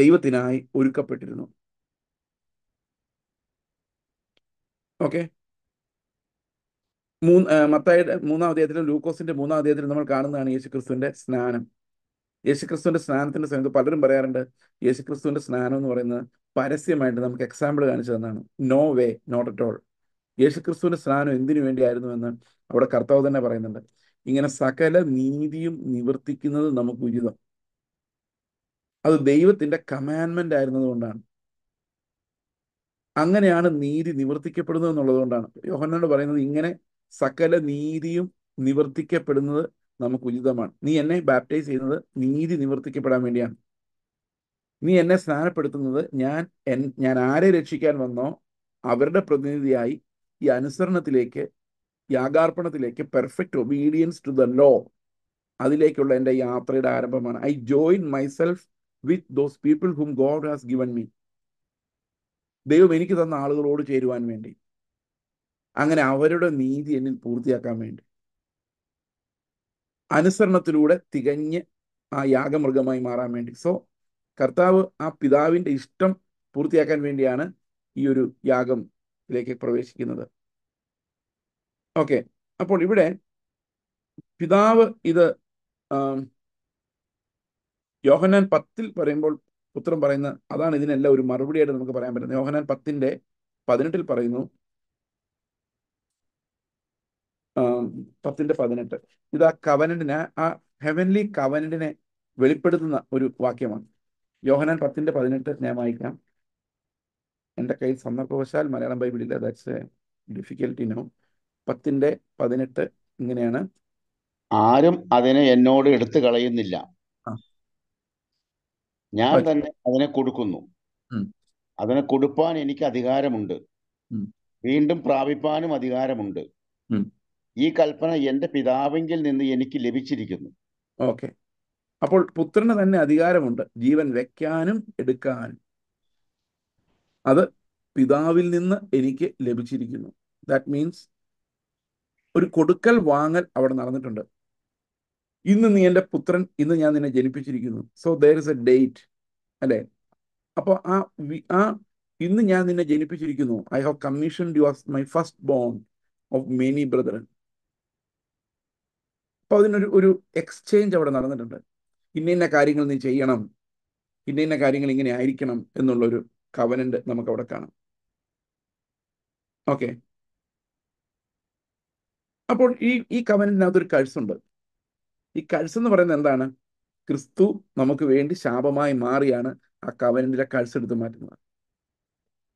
ദൈവത്തിനായി ഒരുക്കപ്പെട്ടിരുന്നു ഓക്കെ മൂന്ന് മത്തായുടെ മൂന്നാം അധ്യായത്തിലും ലൂക്കോസിന്റെ മൂന്നാം അധ്യായത്തിൽ നമ്മൾ കാണുന്നതാണ് യേശുക്രിസ്തുവിന്റെ സ്നാനം യേശുക്രിസ്തുവിന്റെ സ്നാനത്തിന്റെ സമയത്ത് പലരും പറയാറുണ്ട് യേശുക്രിസ്തുവിന്റെ സ്നാനം എന്ന് പറയുന്നത് പരസ്യമായിട്ട് നമുക്ക് എക്സാമ്പിൾ കാണിച്ചു തന്നാണ് no way not at all യേശുക്രിസ്തുവിന്റെ സ്നാനം എന്തിനു വേണ്ടിയായിരുന്നു എന്ന് അവിടെ കർത്താവ് തന്നെ പറയുന്നുണ്ട് ഇങ്ങനെ സകല നീതിയും നിവർത്തിക്കുന്നത് നമുക്ക് ഉചിതം അത് ദൈവത്തിന്റെ കമാൻമെന്റ് ആയിരുന്നതുകൊണ്ടാണ് അങ്ങനെയാണ് നീതി നിവർത്തിക്കപ്പെടുന്നത് എന്നുള്ളതുകൊണ്ടാണ് യോഹന്നാണ് പറയുന്നത് ഇങ്ങനെ സകല നീതിയും നിവർത്തിക്കപ്പെടുന്നത് നമുക്ക് ഉചിതമാണ് നീ എന്നെ ബാപ്റ്റൈസ് ചെയ്യുന്നത് നീതി നിവർത്തിക്കപ്പെടാൻ വേണ്ടിയാണ് നീ എന്നെ സ്നാനപ്പെടുത്തുന്നത് ഞാൻ ഞാൻ ആരെ രക്ഷിക്കാൻ വന്നോ അവരുടെ പ്രതിനിധിയായി ഈ അനുസരണത്തിലേക്ക് യാഗാർപ്പണത്തിലേക്ക് perfect obedience to the law അതിലേക്കുള്ള എൻ്റെ യാത്രയുടെ ആരംഭമാണ് I join myself with those people whom God has given me ദൈവം എനിക്ക് തന്ന ആളുകളോട് ചേരുവാൻ വേണ്ടി അങ്ങനെ അവരുടെ നീതി എന്നിൽ പൂർത്തിയാക്കാൻ വേണ്ടി അനുസരണത്തിലൂടെ തികഞ്ഞ് ആ യാഗമൃഗമായി മാറാൻ വേണ്ടി സോ കർത്താവ് ആ പിതാവിൻ്റെ ഇഷ്ടം പൂർത്തിയാക്കാൻ വേണ്ടിയാണ് ഈ ഒരു യാഗത്തിലേക്ക് പ്രവേശിക്കുന്നത് ഓക്കെ അപ്പോൾ ഇവിടെ പിതാവ് ഇത് യോഹന്നാൻ പത്തിൽ പറയുമ്പോൾ ഉത്തരം പറയുന്ന അതാണ് ഇതിനെല്ലാം ഒരു മറുപടിയായിട്ട് നമുക്ക് പറയാൻ പറ്റുന്നത് യോഹനാൻ പത്തിന്റെ പതിനെട്ടിൽ പറയുന്നു പത്തിന്റെ പതിനെട്ട് ഇത് ആ കവനന്റിനെ ആ ഹെവൻലി കവനന്റിനെ വെളിപ്പെടുത്തുന്ന ഒരു വാക്യമാണ് യോഹനാൻ പത്തിന്റെ പതിനെട്ട് ഞാൻ വായിക്കാം എൻ്റെ കയ്യിൽ സന്ദർഭവശാൽ മലയാളം ബൈബിളിൽ ദാറ്റ്സ് എ ഡിഫിക്കൽറ്റി നോ പത്തിന്റെ പതിനെട്ട് ഇങ്ങനെയാണ് ആരും അതിനെ എന്നോട് എടുത്തു കളയുന്നില്ല ഞാൻ തന്നെ അതിനെ കൊടുക്കുന്നു അതിനെ കൊടുപ്പാൻ എനിക്ക് അധികാരമുണ്ട് വീണ്ടും പ്രാപിപ്പാനും അധികാരമുണ്ട് ഈ കൽപ്പന എന്റെ പിതാവെങ്കിൽ നിന്ന് എനിക്ക് ലഭിച്ചിരിക്കുന്നു ഓക്കെ അപ്പോൾ പുത്രന് തന്നെ അധികാരമുണ്ട് ജീവൻ വെക്കാനും എടുക്കാനും അത് പിതാവിൽ നിന്ന് എനിക്ക് ലഭിച്ചിരിക്കുന്നു ദാറ്റ് മീൻസ് ഒരു കൊടുക്കൽ വാങ്ങൽ അവിടെ നടന്നിട്ടുണ്ട് ഇന്ന് നീ എൻ്റെ പുത്രൻ ഇന്ന് ഞാൻ നിന്നെ ജനിപ്പിച്ചിരിക്കുന്നു so there is a date അല്ലേ അപ്പോൾ ആ ആ ഇന്ന് ഞാൻ നിന്നെ ജനിപ്പിച്ചിരിക്കുന്നു I have commission you as my first born of many brethren അപ്പോൾ അതിനൊരു ഒരു എക്സ്ചേഞ്ച് അവിടെ നടന്നിട്ടുണ്ട് ഇന്ന ഇന്ന കാര്യങ്ങൾ നീ ചെയ്യണം ഇന്ന ഇന്ന കാര്യങ്ങൾ ഇങ്ങനെ ആയിരിക്കണം എന്നുള്ളൊരു കവനൻ്റ് നമുക്ക് അവിടെ കാണാം ഓക്കെ അപ്പോൾ ഈ ഈ കവനൻ്റിനകത്തൊരു കഴ്സുണ്ട് ഈ കഴ്സ് എന്ന് പറയുന്നത് എന്താണ് ക്രിസ്തു നമുക്ക് വേണ്ടി ശാപമായി മാറിയാണ് ആ കവനന്റിലെ കഴ്സ് എടുത്തു മാറ്റുന്നത്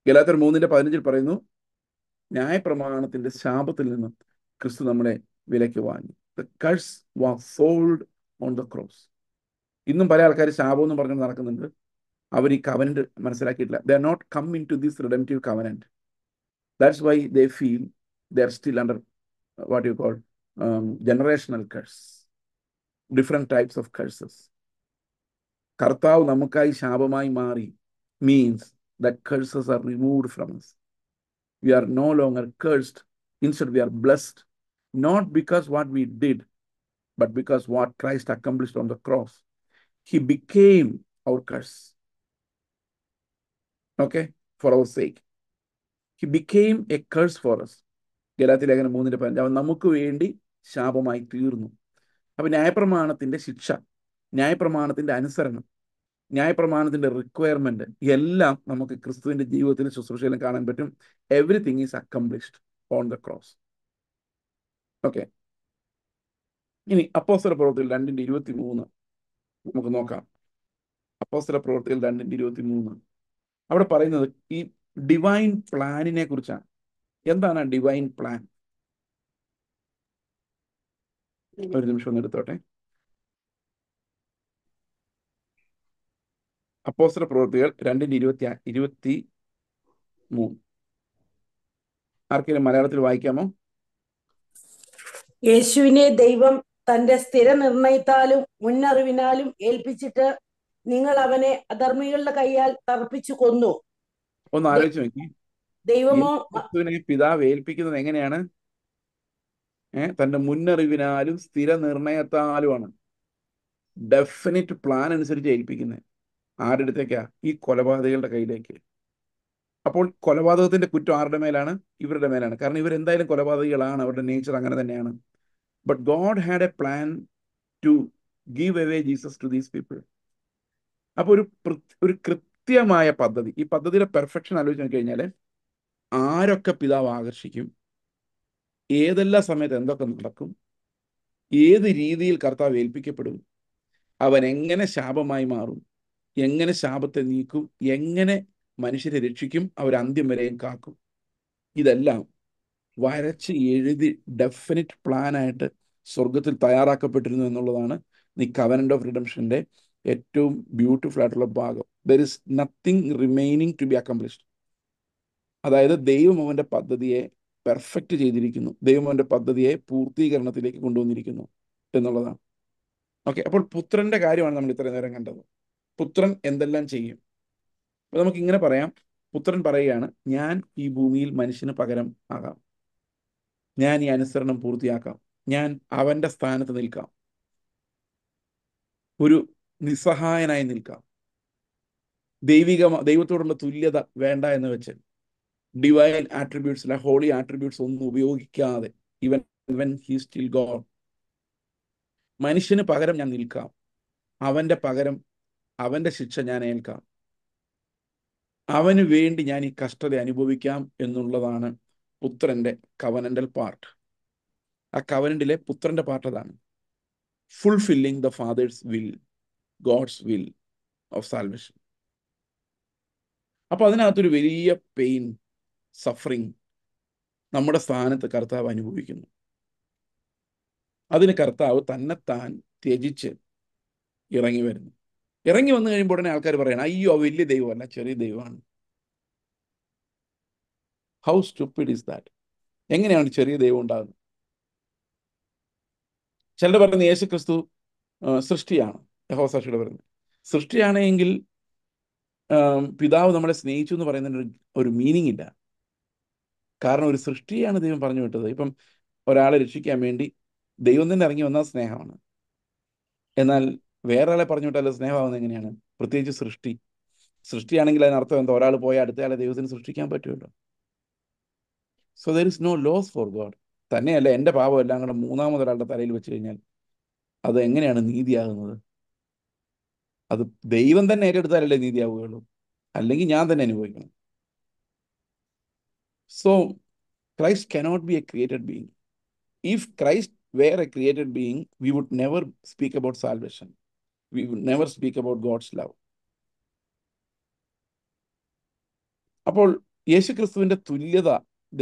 ഗലാത്തർ മൂന്നിന്റെ പതിനഞ്ചിൽ പറയുന്നു പ്രമാണത്തിന്റെ ശാപത്തിൽ നിന്നും ക്രിസ്തു നമ്മളെ വിലയ്ക്ക് വാങ്ങി the curse was sold on the cross ഇന്നും പല ആൾക്കാർ ശാപം എന്ന് പറഞ്ഞു നടക്കുന്നുണ്ട് അവർ ഈ കവനന്റ് മനസ്സിലാക്കിയിട്ടില്ല they are not come into this redemptive covenant that's why they feel they are still under what you call generational curse Different types of curses. കർത്താവ് നമുക്കായി ശാപമായി mari means that curses are removed from us. We are no longer cursed. Instead, we are blessed, not because what we did, but because what Christ accomplished on the cross. He became our curse. Okay? For our sake. He became a curse for us. ഗലാത്തി ലേഖനം മൂന്നിന്റെ പതിനഞ്ച് അവൻ നമുക്ക് അപ്പൊ ന്യായപ്രമാണത്തിന്റെ ശിക്ഷ ന്യായപ്രമാണത്തിന്റെ അനുസരണം ന്യായപ്രമാണത്തിന്റെ റിക്വയർമെന്റ് എല്ലാം നമുക്ക് ക്രിസ്തുവിന്റെ ജീവിതത്തിലും ശുശ്രൂഷയിലും കാണാൻ പറ്റും everything is accomplished on the cross okay ഇനി അപ്പോസ്തല പ്രവർത്തികൾ രണ്ടിന്റെ ഇരുപത്തി മൂന്ന് നമുക്ക് നോക്കാം അപ്പോസ്തല പ്രവർത്തികൾ രണ്ടിന്റെ ഇരുപത്തി മൂന്ന് അവിടെ പറയുന്നത് ഈ ഡിവൈൻ പ്ലാനിനെ കുറിച്ചാണ് എന്താണ് ഡിവൈൻ പ്ലാൻ ഒരു നിമിഷം ഒന്ന് എടുത്തോട്ടെ അപ്പോസ്റ്റർ പ്രവൃത്തികൾ രണ്ടിന്റെ ഇരുപത്തി ഇരുപത്തി മൂന്ന് ആർക്കെങ്കിലും മലയാളത്തിൽ വായിക്കാമോ യേശുവിനെ ദൈവം തന്റെ സ്ഥിര നിർണയത്താലും മുന്നറിവിനാലും ഏൽപ്പിച്ചിട്ട് നിങ്ങൾ അവനെ അധർമ്മികളുടെ കൈയാൽ തർപ്പിച്ചു കൊന്നു ഒന്ന് ആലോചിച്ചു നോക്കി ദൈവമോ പിതാവ് ഏൽപ്പിക്കുന്നത് എങ്ങനെയാണ് തൻ്റെ മുന്നറിവിനാലും സ്ഥിര നിർണയത്താലുമാണ് ഡെഫിനറ്റ് പ്ലാൻ അനുസരിച്ച് ഏൽപ്പിക്കുന്നത് ആരുടെ അടുത്തേക്കാ ഈ കൊലപാതകളുടെ കയ്യിലേക്ക് അപ്പോൾ കൊലപാതകത്തിന്റെ കുറ്റം ആരുടെ മേലാണ് ഇവരുടെ മേലാണ് കാരണം ഇവരെന്തായാലും കൊലപാതകളാണ് അവരുടെ നേച്ചർ അങ്ങനെ തന്നെയാണ് but God had a plan to give away Jesus to these people അപ്പോൾ ഒരു ഒരു കൃത്യമായ പദ്ധതി ഈ പദ്ധതിയുടെ പെർഫെക്ഷൻ ആലോചിച്ച് നോക്കി കഴിഞ്ഞാൽ ആരൊക്കെ പിതാവ് ആകർഷിക്കും ഏതെല്ലാം സമയത്ത് എന്തൊക്കെ നടക്കും ഏത് രീതിയിൽ കർത്താവ് ഏൽപ്പിക്കപ്പെടും അവൻ എങ്ങനെ ശാപമായി മാറും എങ്ങനെ ശാപത്തെ നീക്കും എങ്ങനെ മനുഷ്യരെ രക്ഷിക്കും അവർ അന്ത്യം വരെയും കാക്കും ഇതെല്ലാം വരച്ച് എഴുതി ഡെഫിനറ്റ് പ്ലാനായിട്ട് സ്വർഗത്തിൽ തയ്യാറാക്കപ്പെട്ടിരുന്നു എന്നുള്ളതാണ് ദി കവനൻ്റ് ഓഫ് റിഡംഷൻ്റെ ഏറ്റവും ബ്യൂട്ടിഫുൾ ആയിട്ടുള്ള ഭാഗം there is nothing remaining to be accomplished അതായത് ദൈവം അവൻ്റെ പദ്ധതിയെ പെർഫെക്റ്റ് ചെയ്തിരിക്കുന്നു ദൈവം അവൻ്റെ പദ്ധതിയെ പൂർത്തീകരണത്തിലേക്ക് കൊണ്ടുവന്നിരിക്കുന്നു എന്നുള്ളതാണ് ഓക്കെ അപ്പോൾ പുത്രന്റെ കാര്യമാണ് നമ്മൾ ഇത്രയും നേരം കണ്ടത് പുത്രൻ എന്തെല്ലാം ചെയ്യും അപ്പോൾ നമുക്ക് ഇങ്ങനെ പറയാം പുത്രൻ പറയുകയാണ് ഞാൻ ഈ ഭൂമിയിൽ മനുഷ്യന് പകരം ആകാം ഞാൻ ഈ അനുസരണം പൂർത്തിയാക്കാം ഞാൻ അവൻ്റെ സ്ഥാനത്ത് നിൽക്കാം ഒരു നിസ്സഹായനായി നിൽക്കാം ദൈവിക ദൈവത്തോടുള്ള തുല്യത വേണ്ട എന്ന് വെച്ചാൽ ഡിവൈൻ ആട്രിബ്യൂട്ട്സ് അല്ല ഹോളി ആട്രിബ്യൂട്ട്സ് ഒന്നും ഉപയോഗിക്കാതെ ഇവൻ വെൻ ഹീ സ്റ്റിൽ ഗോഡ് മനുഷ്യന് പകരം ഞാൻ നിൽക്കാം അവന്റെ പകരം അവന്റെ ശിക്ഷ ഞാൻ ഏൽക്കാം അവന് വേണ്ടി ഞാൻ ഈ കഷ്ടത അനുഭവിക്കാം എന്നുള്ളതാണ് പുത്രന്റെ കവനന്റൽ പാർട്ട് ആ കവനന്റിലെ പുത്രന്റെ പാർട്ട് അതാണ് fulfilling the father's will God's will of salvation അപ്പൊ അതിനകത്തൊരു വലിയ പെയിൻ സഫറിങ് നമ്മുടെ സ്ഥാനത്ത് കർത്താവ് അനുഭവിക്കുന്നു അതിന് കർത്താവ് തന്നെത്താൻ ത്യജിച്ച് ഇറങ്ങി വരുന്നു ഇറങ്ങി വന്നു കഴിയുമ്പോൾ ഉടനെ ആൾക്കാർ പറയണം അയ്യോ വലിയ ദൈവമല്ല ചെറിയ ദൈവമാണ് ഹൗ സ്റ്റുപ്പിഡ് ഈസ് ദാറ്റ് എങ്ങനെയാണ് ചെറിയ ദൈവം ഉണ്ടാകുന്നത് ചിലർ പറയുന്നത് യേശു ക്രിസ്തു സൃഷ്ടിയാണ് യഹോസാക്ഷിയുടെ പറയുന്നത് സൃഷ്ടിയാണെങ്കിൽ പിതാവ് നമ്മളെ സ്നേഹിച്ചു എന്ന് പറയുന്നതിന് ഒരു മീനിങ് ഇല്ല കാരണം ഒരു സൃഷ്ടിയാണ് ദൈവം പറഞ്ഞു വിട്ടത് ഇപ്പം ഒരാളെ രക്ഷിക്കാൻ വേണ്ടി ദൈവം തന്നെ ഇറങ്ങി വന്നാൽ സ്നേഹമാണ് എന്നാൽ വേറൊരാളെ പറഞ്ഞു വിട്ടാലോ സ്നേഹമാവുന്നത് എങ്ങനെയാണ് പ്രത്യേകിച്ച് സൃഷ്ടി സൃഷ്ടിയാണെങ്കിൽ അതിനർത്ഥം എന്താ ഒരാൾ പോയാൽ അടുത്തയാളെ ദൈവത്തിന് സൃഷ്ടിക്കാൻ പറ്റുമല്ലോ so there is no loss for God തന്നെയല്ല എൻ്റെ പാപം എല്ലാം കൂടെ മൂന്നാമതൊരാളുടെ തലയിൽ വെച്ച് കഴിഞ്ഞാൽ അത് എങ്ങനെയാണ് നീതിയാകുന്നത് അത് ദൈവം തന്നെ ഏറ്റെടുത്താലല്ലേ നീതിയാവുകയുള്ളൂ അല്ലെങ്കിൽ ഞാൻ തന്നെ അനുഭവിക്കണം So Christ cannot be a created being. If Christ were a created being, we would never speak about salvation. We would never speak about God's love. അപ്പോൾ യേശുക്രിസ്തുവിന്റെ തുല്യത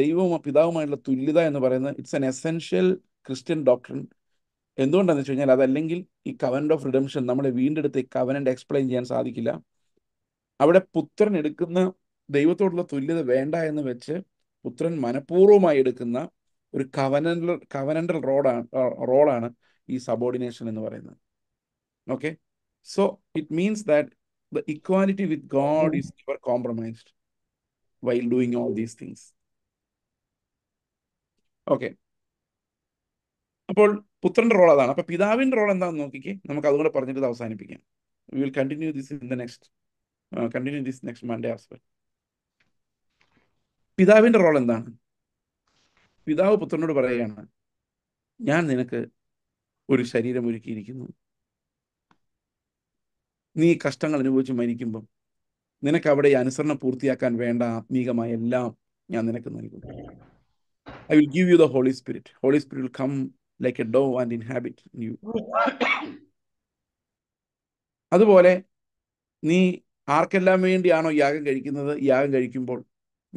ദൈവവും പിതാവുമായിട്ടുള്ള തുല്യത എന്ന് പറയുന്നത് it's an essential Christian doctrine എന്തുകൊണ്ടാണെന്ന് വെച്ച് കഴിഞ്ഞാൽ അതല്ലെങ്കിൽ ഈ കവനന്റ് ഓഫ് റിഡംഷൻ നമ്മളെ വീണ്ടെടുത്ത് ഈ കവനന്റ് എക്സ്പ്ലെയിൻ ചെയ്യാൻ സാധിക്കില്ല അവിടെ പുത്രൻ എടുക്കുന്ന ദൈവത്തോടുള്ള തുല്യത വേണ്ട എന്ന് വെച്ച് പുത്രൻ മനഃപൂർവ്വമായി എടുക്കുന്ന ഒരു കവനൻ കവനൻ്റൽ റോഡാണ് റോളാണ് ഈ സബോർഡിനേഷൻ എന്ന് പറയുന്നത് okay so it means that the equality with God is never compromised while doing all these things okay അപ്പോൾ പുത്രന്റെ റോൾ അതാണ് അപ്പൊ പിതാവിന്റെ റോൾ എന്താണെന്ന് നോക്കിക്കേ നമുക്ക് അതുകൂടെ പറഞ്ഞിട്ട് അവസാനിപ്പിക്കാം will continue this in the next continue this next Monday as well പിതാവിന്റെ റോൾ എന്താണ് പിതാവ് പുത്രനോട് പറയുകയാണ് ഞാൻ നിനക്ക് ഒരു ശരീരം ഒരുക്കിയിരിക്കുന്നു നീ കഷ്ടങ്ങൾ അനുഭവിച്ച് മരിക്കുമ്പം നിനക്ക് അവിടെ അനുസരണം പൂർത്തിയാക്കാൻ വേണ്ട ആത്മീകമായ എല്ലാം ഞാൻ നിനക്ക് നൽകും I will give you the Holy Spirit Holy Spirit will come like a dove and inhabit you അതുപോലെ നീ ആർക്കെല്ലാം വേണ്ടിയാണോ യാഗം കഴിക്കുന്നത് യാഗം കഴിക്കുമ്പോൾ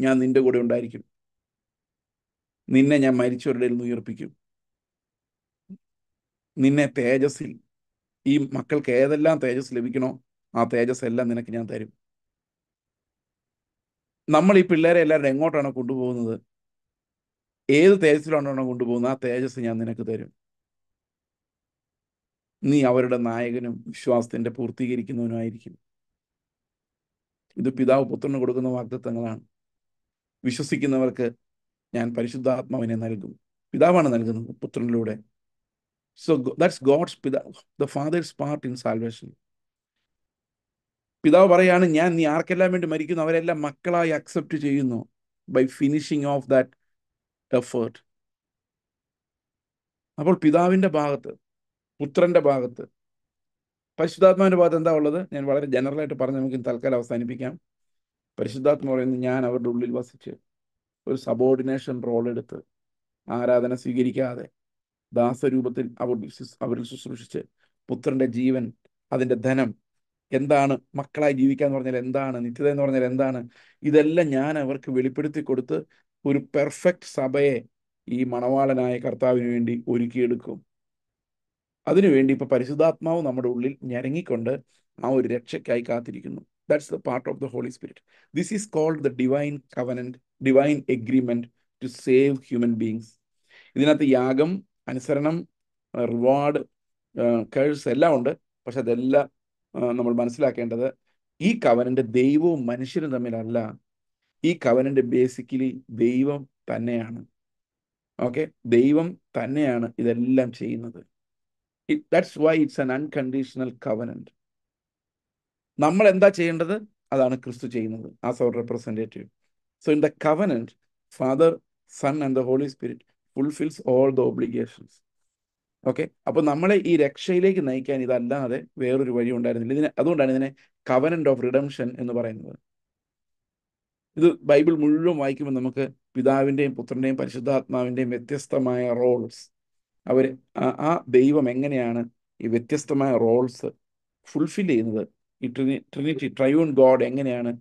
ഞാൻ നിന്റെ കൂടെ ഉണ്ടായിരിക്കും നിന്നെ ഞാൻ മരിച്ചവരുടെ ഉയർപ്പിക്കും നിന്നെ തേജസ്സിൽ ഈ മക്കൾക്ക് ഏതെല്ലാം തേജസ് ലഭിക്കണോ ആ തേജസ് എല്ലാം നിനക്ക് ഞാൻ തരും നമ്മൾ ഈ പിള്ളേരെ എല്ലാവരും എങ്ങോട്ടാണോ കൊണ്ടുപോകുന്നത് ഏത് തേജസ്സിലാണോ കൊണ്ടുപോകുന്നത് ആ തേജസ് ഞാൻ നിനക്ക് തരും നീ അവരുടെ നായകനും വിശ്വാസത്തിന്റെ പൂർത്തീകരിക്കുന്നവനുമായിരിക്കും ഇത് പിതാവ് പുത്രന് കൊടുക്കുന്ന വാഗ്ദത്തങ്ങളാണ് വിശ്വസിക്കുന്നവർക്ക് ഞാൻ പരിശുദ്ധാത്മാവിനെ നൽകും പിതാവാണ് നൽകുന്നത് പുത്രനിലൂടെ സോ ദാറ്റ്സ് ഗോഡ്സ് പിതാ the father's part in salvation പിതാവ് പറയാണ് ഞാൻ നീ ആർക്കെല്ലാം വേണ്ടി മരിക്കുന്നു അവരെല്ലാം മക്കളായി അക്സെപ്റ്റ് ചെയ്യുന്നു by finishing of that effort അപ്പോൾ പിതാവിൻ്റെ ഭാഗത്ത് പുത്രൻ്റെ ഭാഗത്ത് പരിശുദ്ധാത്മാവിൻ്റെ ഭാഗത്ത് എന്താ ഉള്ളത് ഞാൻ വളരെ ജനറലായിട്ട് പറഞ്ഞ് നമുക്ക് തൽക്കാലം അവസാനിപ്പിക്കാം പരിശുദ്ധാത്മ പറയുന്നത് ഞാൻ അവരുടെ ഉള്ളിൽ വസിച്ച് ഒരു സബോർഡിനേഷൻ റോൾ എടുത്ത് ആരാധന സ്വീകരിക്കാതെ ദാസരൂപത്തിൽ അവർ അവരിൽ ശുശ്രൂഷിച്ച് പുത്രന്റെ ജീവൻ അതിന്റെ ധനം എന്താണ് മക്കളായി എന്ന് പറഞ്ഞാൽ എന്താണ് നിത്യത എന്ന് പറഞ്ഞാൽ എന്താണ് ഇതെല്ലാം ഞാൻ അവർക്ക് വെളിപ്പെടുത്തി കൊടുത്ത് ഒരു പെർഫെക്റ്റ് സഭയെ ഈ മണവാളനായ കർത്താവിന് വേണ്ടി ഒരുക്കിയെടുക്കും അതിനുവേണ്ടി ഇപ്പൊ പരിശുദ്ധാത്മാവ് നമ്മുടെ ഉള്ളിൽ ഞരങ്ങിക്കൊണ്ട് ആ ഒരു രക്ഷയ്ക്കായി കാത്തിരിക്കുന്നു That's the part of the Holy Spirit. This is called the divine covenant, divine agreement to save human beings. ഇതിനകത്ത് യാഗം അനുസരണം റിവാർഡ് കേഴ്സ് എല്ലാം ഉണ്ട് പക്ഷെ അതെല്ലാം നമ്മൾ മനസ്സിലാക്കേണ്ടത് ഈ കവനൻ്റെ ദൈവവും മനുഷ്യരും തമ്മിലല്ല ഈ കവനൻ്റെ ബേസിക്കലി ദൈവം തന്നെയാണ് ഓക്കെ ദൈവം തന്നെയാണ് ഇതെല്ലാം ചെയ്യുന്നത് that's why it's an unconditional covenant നമ്മൾ എന്താ ചെയ്യേണ്ടത് അതാണ് ക്രിസ്തു ചെയ്യുന്നത് as our representative so in the covenant father son and the Holy Spirit fulfils all the obligations okay അപ്പോൾ നമ്മളെ ഈ രക്ഷയിലേക്ക് നയിക്കാൻ ഇതല്ലാതെ വേറൊരു വഴി ഉണ്ടായിരുന്നില്ല ഇതിനെ അതുകൊണ്ടാണ് ഇതിനെ കവനൻറ്റ് ഓഫ് റിഡംഷൻ എന്ന് പറയുന്നത് ഇത് ബൈബിൾ മുഴുവൻ വായിക്കുമ്പോൾ നമുക്ക് പിതാവിൻ്റെയും പുത്രൻ്റെയും പരിശുദ്ധാത്മാവിൻ്റെയും വ്യത്യസ്തമായ റോൾസ് അവർ ആ ദൈവം എങ്ങനെയാണ് ഈ വ്യത്യസ്തമായ റോൾസ് ഫുൾഫിൽ ചെയ്യുന്നത് ഈ ട്രിനി ട്രിനിറ്റി ട്രയൂൺ ഗോഡ് എങ്ങനെയാണ്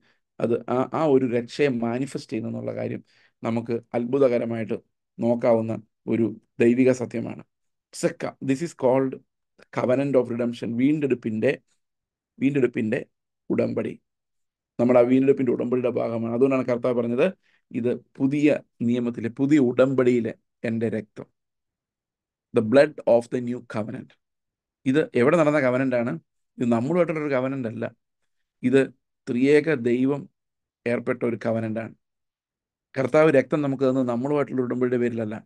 അത് ആ ആ ഒരു രക്ഷയെ മാനിഫെസ്റ്റ് ചെയ്യുന്നതെന്നുള്ള കാര്യം നമുക്ക് അത്ഭുതകരമായിട്ട് നോക്കാവുന്ന ഒരു ദൈവിക സത്യമാണ് this is called covenant of redemption വീണ്ടെടുപ്പിൻ്റെ വീണ്ടെടുപ്പിൻ്റെ ഉടമ്പടി നമ്മുടെ ആ വീണ്ടെടുപ്പിൻ്റെ ഉടമ്പടിയുടെ ഭാഗമാണ് അതുകൊണ്ടാണ് കർത്താവ് പറഞ്ഞത് ഇത് പുതിയ നിയമത്തിലെ പുതിയ ഉടമ്പടിയിലെ എൻ്റെ രക്തം the blood of the new covenant ഇത് എവിടെ നടന്ന കവനൻ്റാണ് ഇത് നമ്മളുമായിട്ടുള്ളൊരു കവനൻ്റ് അല്ല ഇത് ത്രിയേക ദൈവം ഏർപ്പെട്ട ഒരു കവനൻ്റാണ് കർത്താവ് രക്തം നമുക്ക് തന്നത് നമ്മളുമായിട്ടുള്ള ഉടമ്പടിയുടെ പേരിലല്ല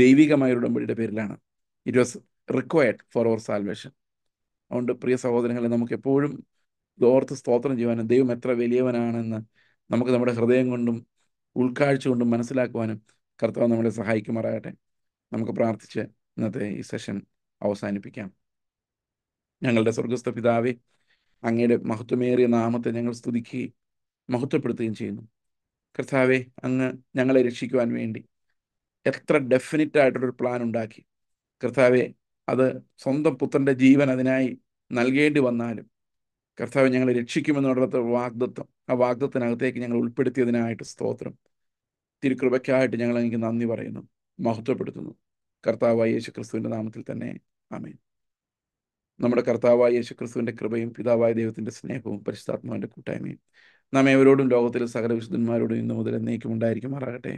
ദൈവികമായ ഉടമ്പടിയുടെ പേരിലാണ് it was required for our salvation അതുകൊണ്ട് പ്രിയ സഹോദരങ്ങളെ നമുക്ക് എപ്പോഴും ഓർത്ത് സ്തോത്രം ചെയ്യുവാനും ദൈവം എത്ര വലിയവനാണെന്ന് നമുക്ക് നമ്മുടെ ഹൃദയം കൊണ്ടും ഉൾക്കാഴ്ച കൊണ്ടും മനസ്സിലാക്കുവാനും കർത്താവ് നമ്മളെ സഹായിക്കുമാറാകട്ടെ നമുക്ക് പ്രാർത്ഥിച്ച് ഇന്നത്തെ ഈ സെഷൻ അവസാനിപ്പിക്കാം ഞങ്ങളുടെ സ്വർഗസ്ഥ പിതാവെ അങ്ങയുടെ മഹത്വമേറിയ നാമത്തെ ഞങ്ങൾ സ്തുതിക്കുകയും മഹത്വപ്പെടുത്തുകയും ചെയ്യുന്നു കർത്താവെ അങ്ങ് ഞങ്ങളെ രക്ഷിക്കുവാൻ വേണ്ടി എത്ര ഡെഫിനറ്റ് ആയിട്ടുള്ളൊരു പ്ലാൻ ഉണ്ടാക്കി കർത്താവെ അത് സ്വന്തം പുത്രൻ്റെ ജീവൻ അതിനായി നൽകേണ്ടി വന്നാലും കർത്താവ് ഞങ്ങളെ രക്ഷിക്കുമെന്നുള്ള വാഗ്ദത്വം ആ വാഗ്ദത്തിനകത്തേക്ക് ഞങ്ങൾ ഉൾപ്പെടുത്തിയതിനായിട്ട് സ്തോത്രം തിരുകൃപയ്ക്കായിട്ട് ഞങ്ങൾ എനിക്ക് നന്ദി പറയുന്നു മഹത്വപ്പെടുത്തുന്നു കർത്താവ് യേശു ക്രിസ്തുവിൻ്റെ നാമത്തിൽ തന്നെ ആമേൻ നമ്മുടെ കർത്താവായ യേശുക്രിസ്തുവിൻ്റെ കൃപയും പിതാവായ ദൈവത്തിൻ്റെ സ്നേഹവും പരിശുദ്ധാത്മാവിൻ്റെ കൂട്ടായ്മയും നാം ഏവരോടും ലോകത്തിലെ സകല വിശുദ്ധന്മാരോടും ഇന്നു മുതൽ എന്നേക്കും മാറാകട്ടെ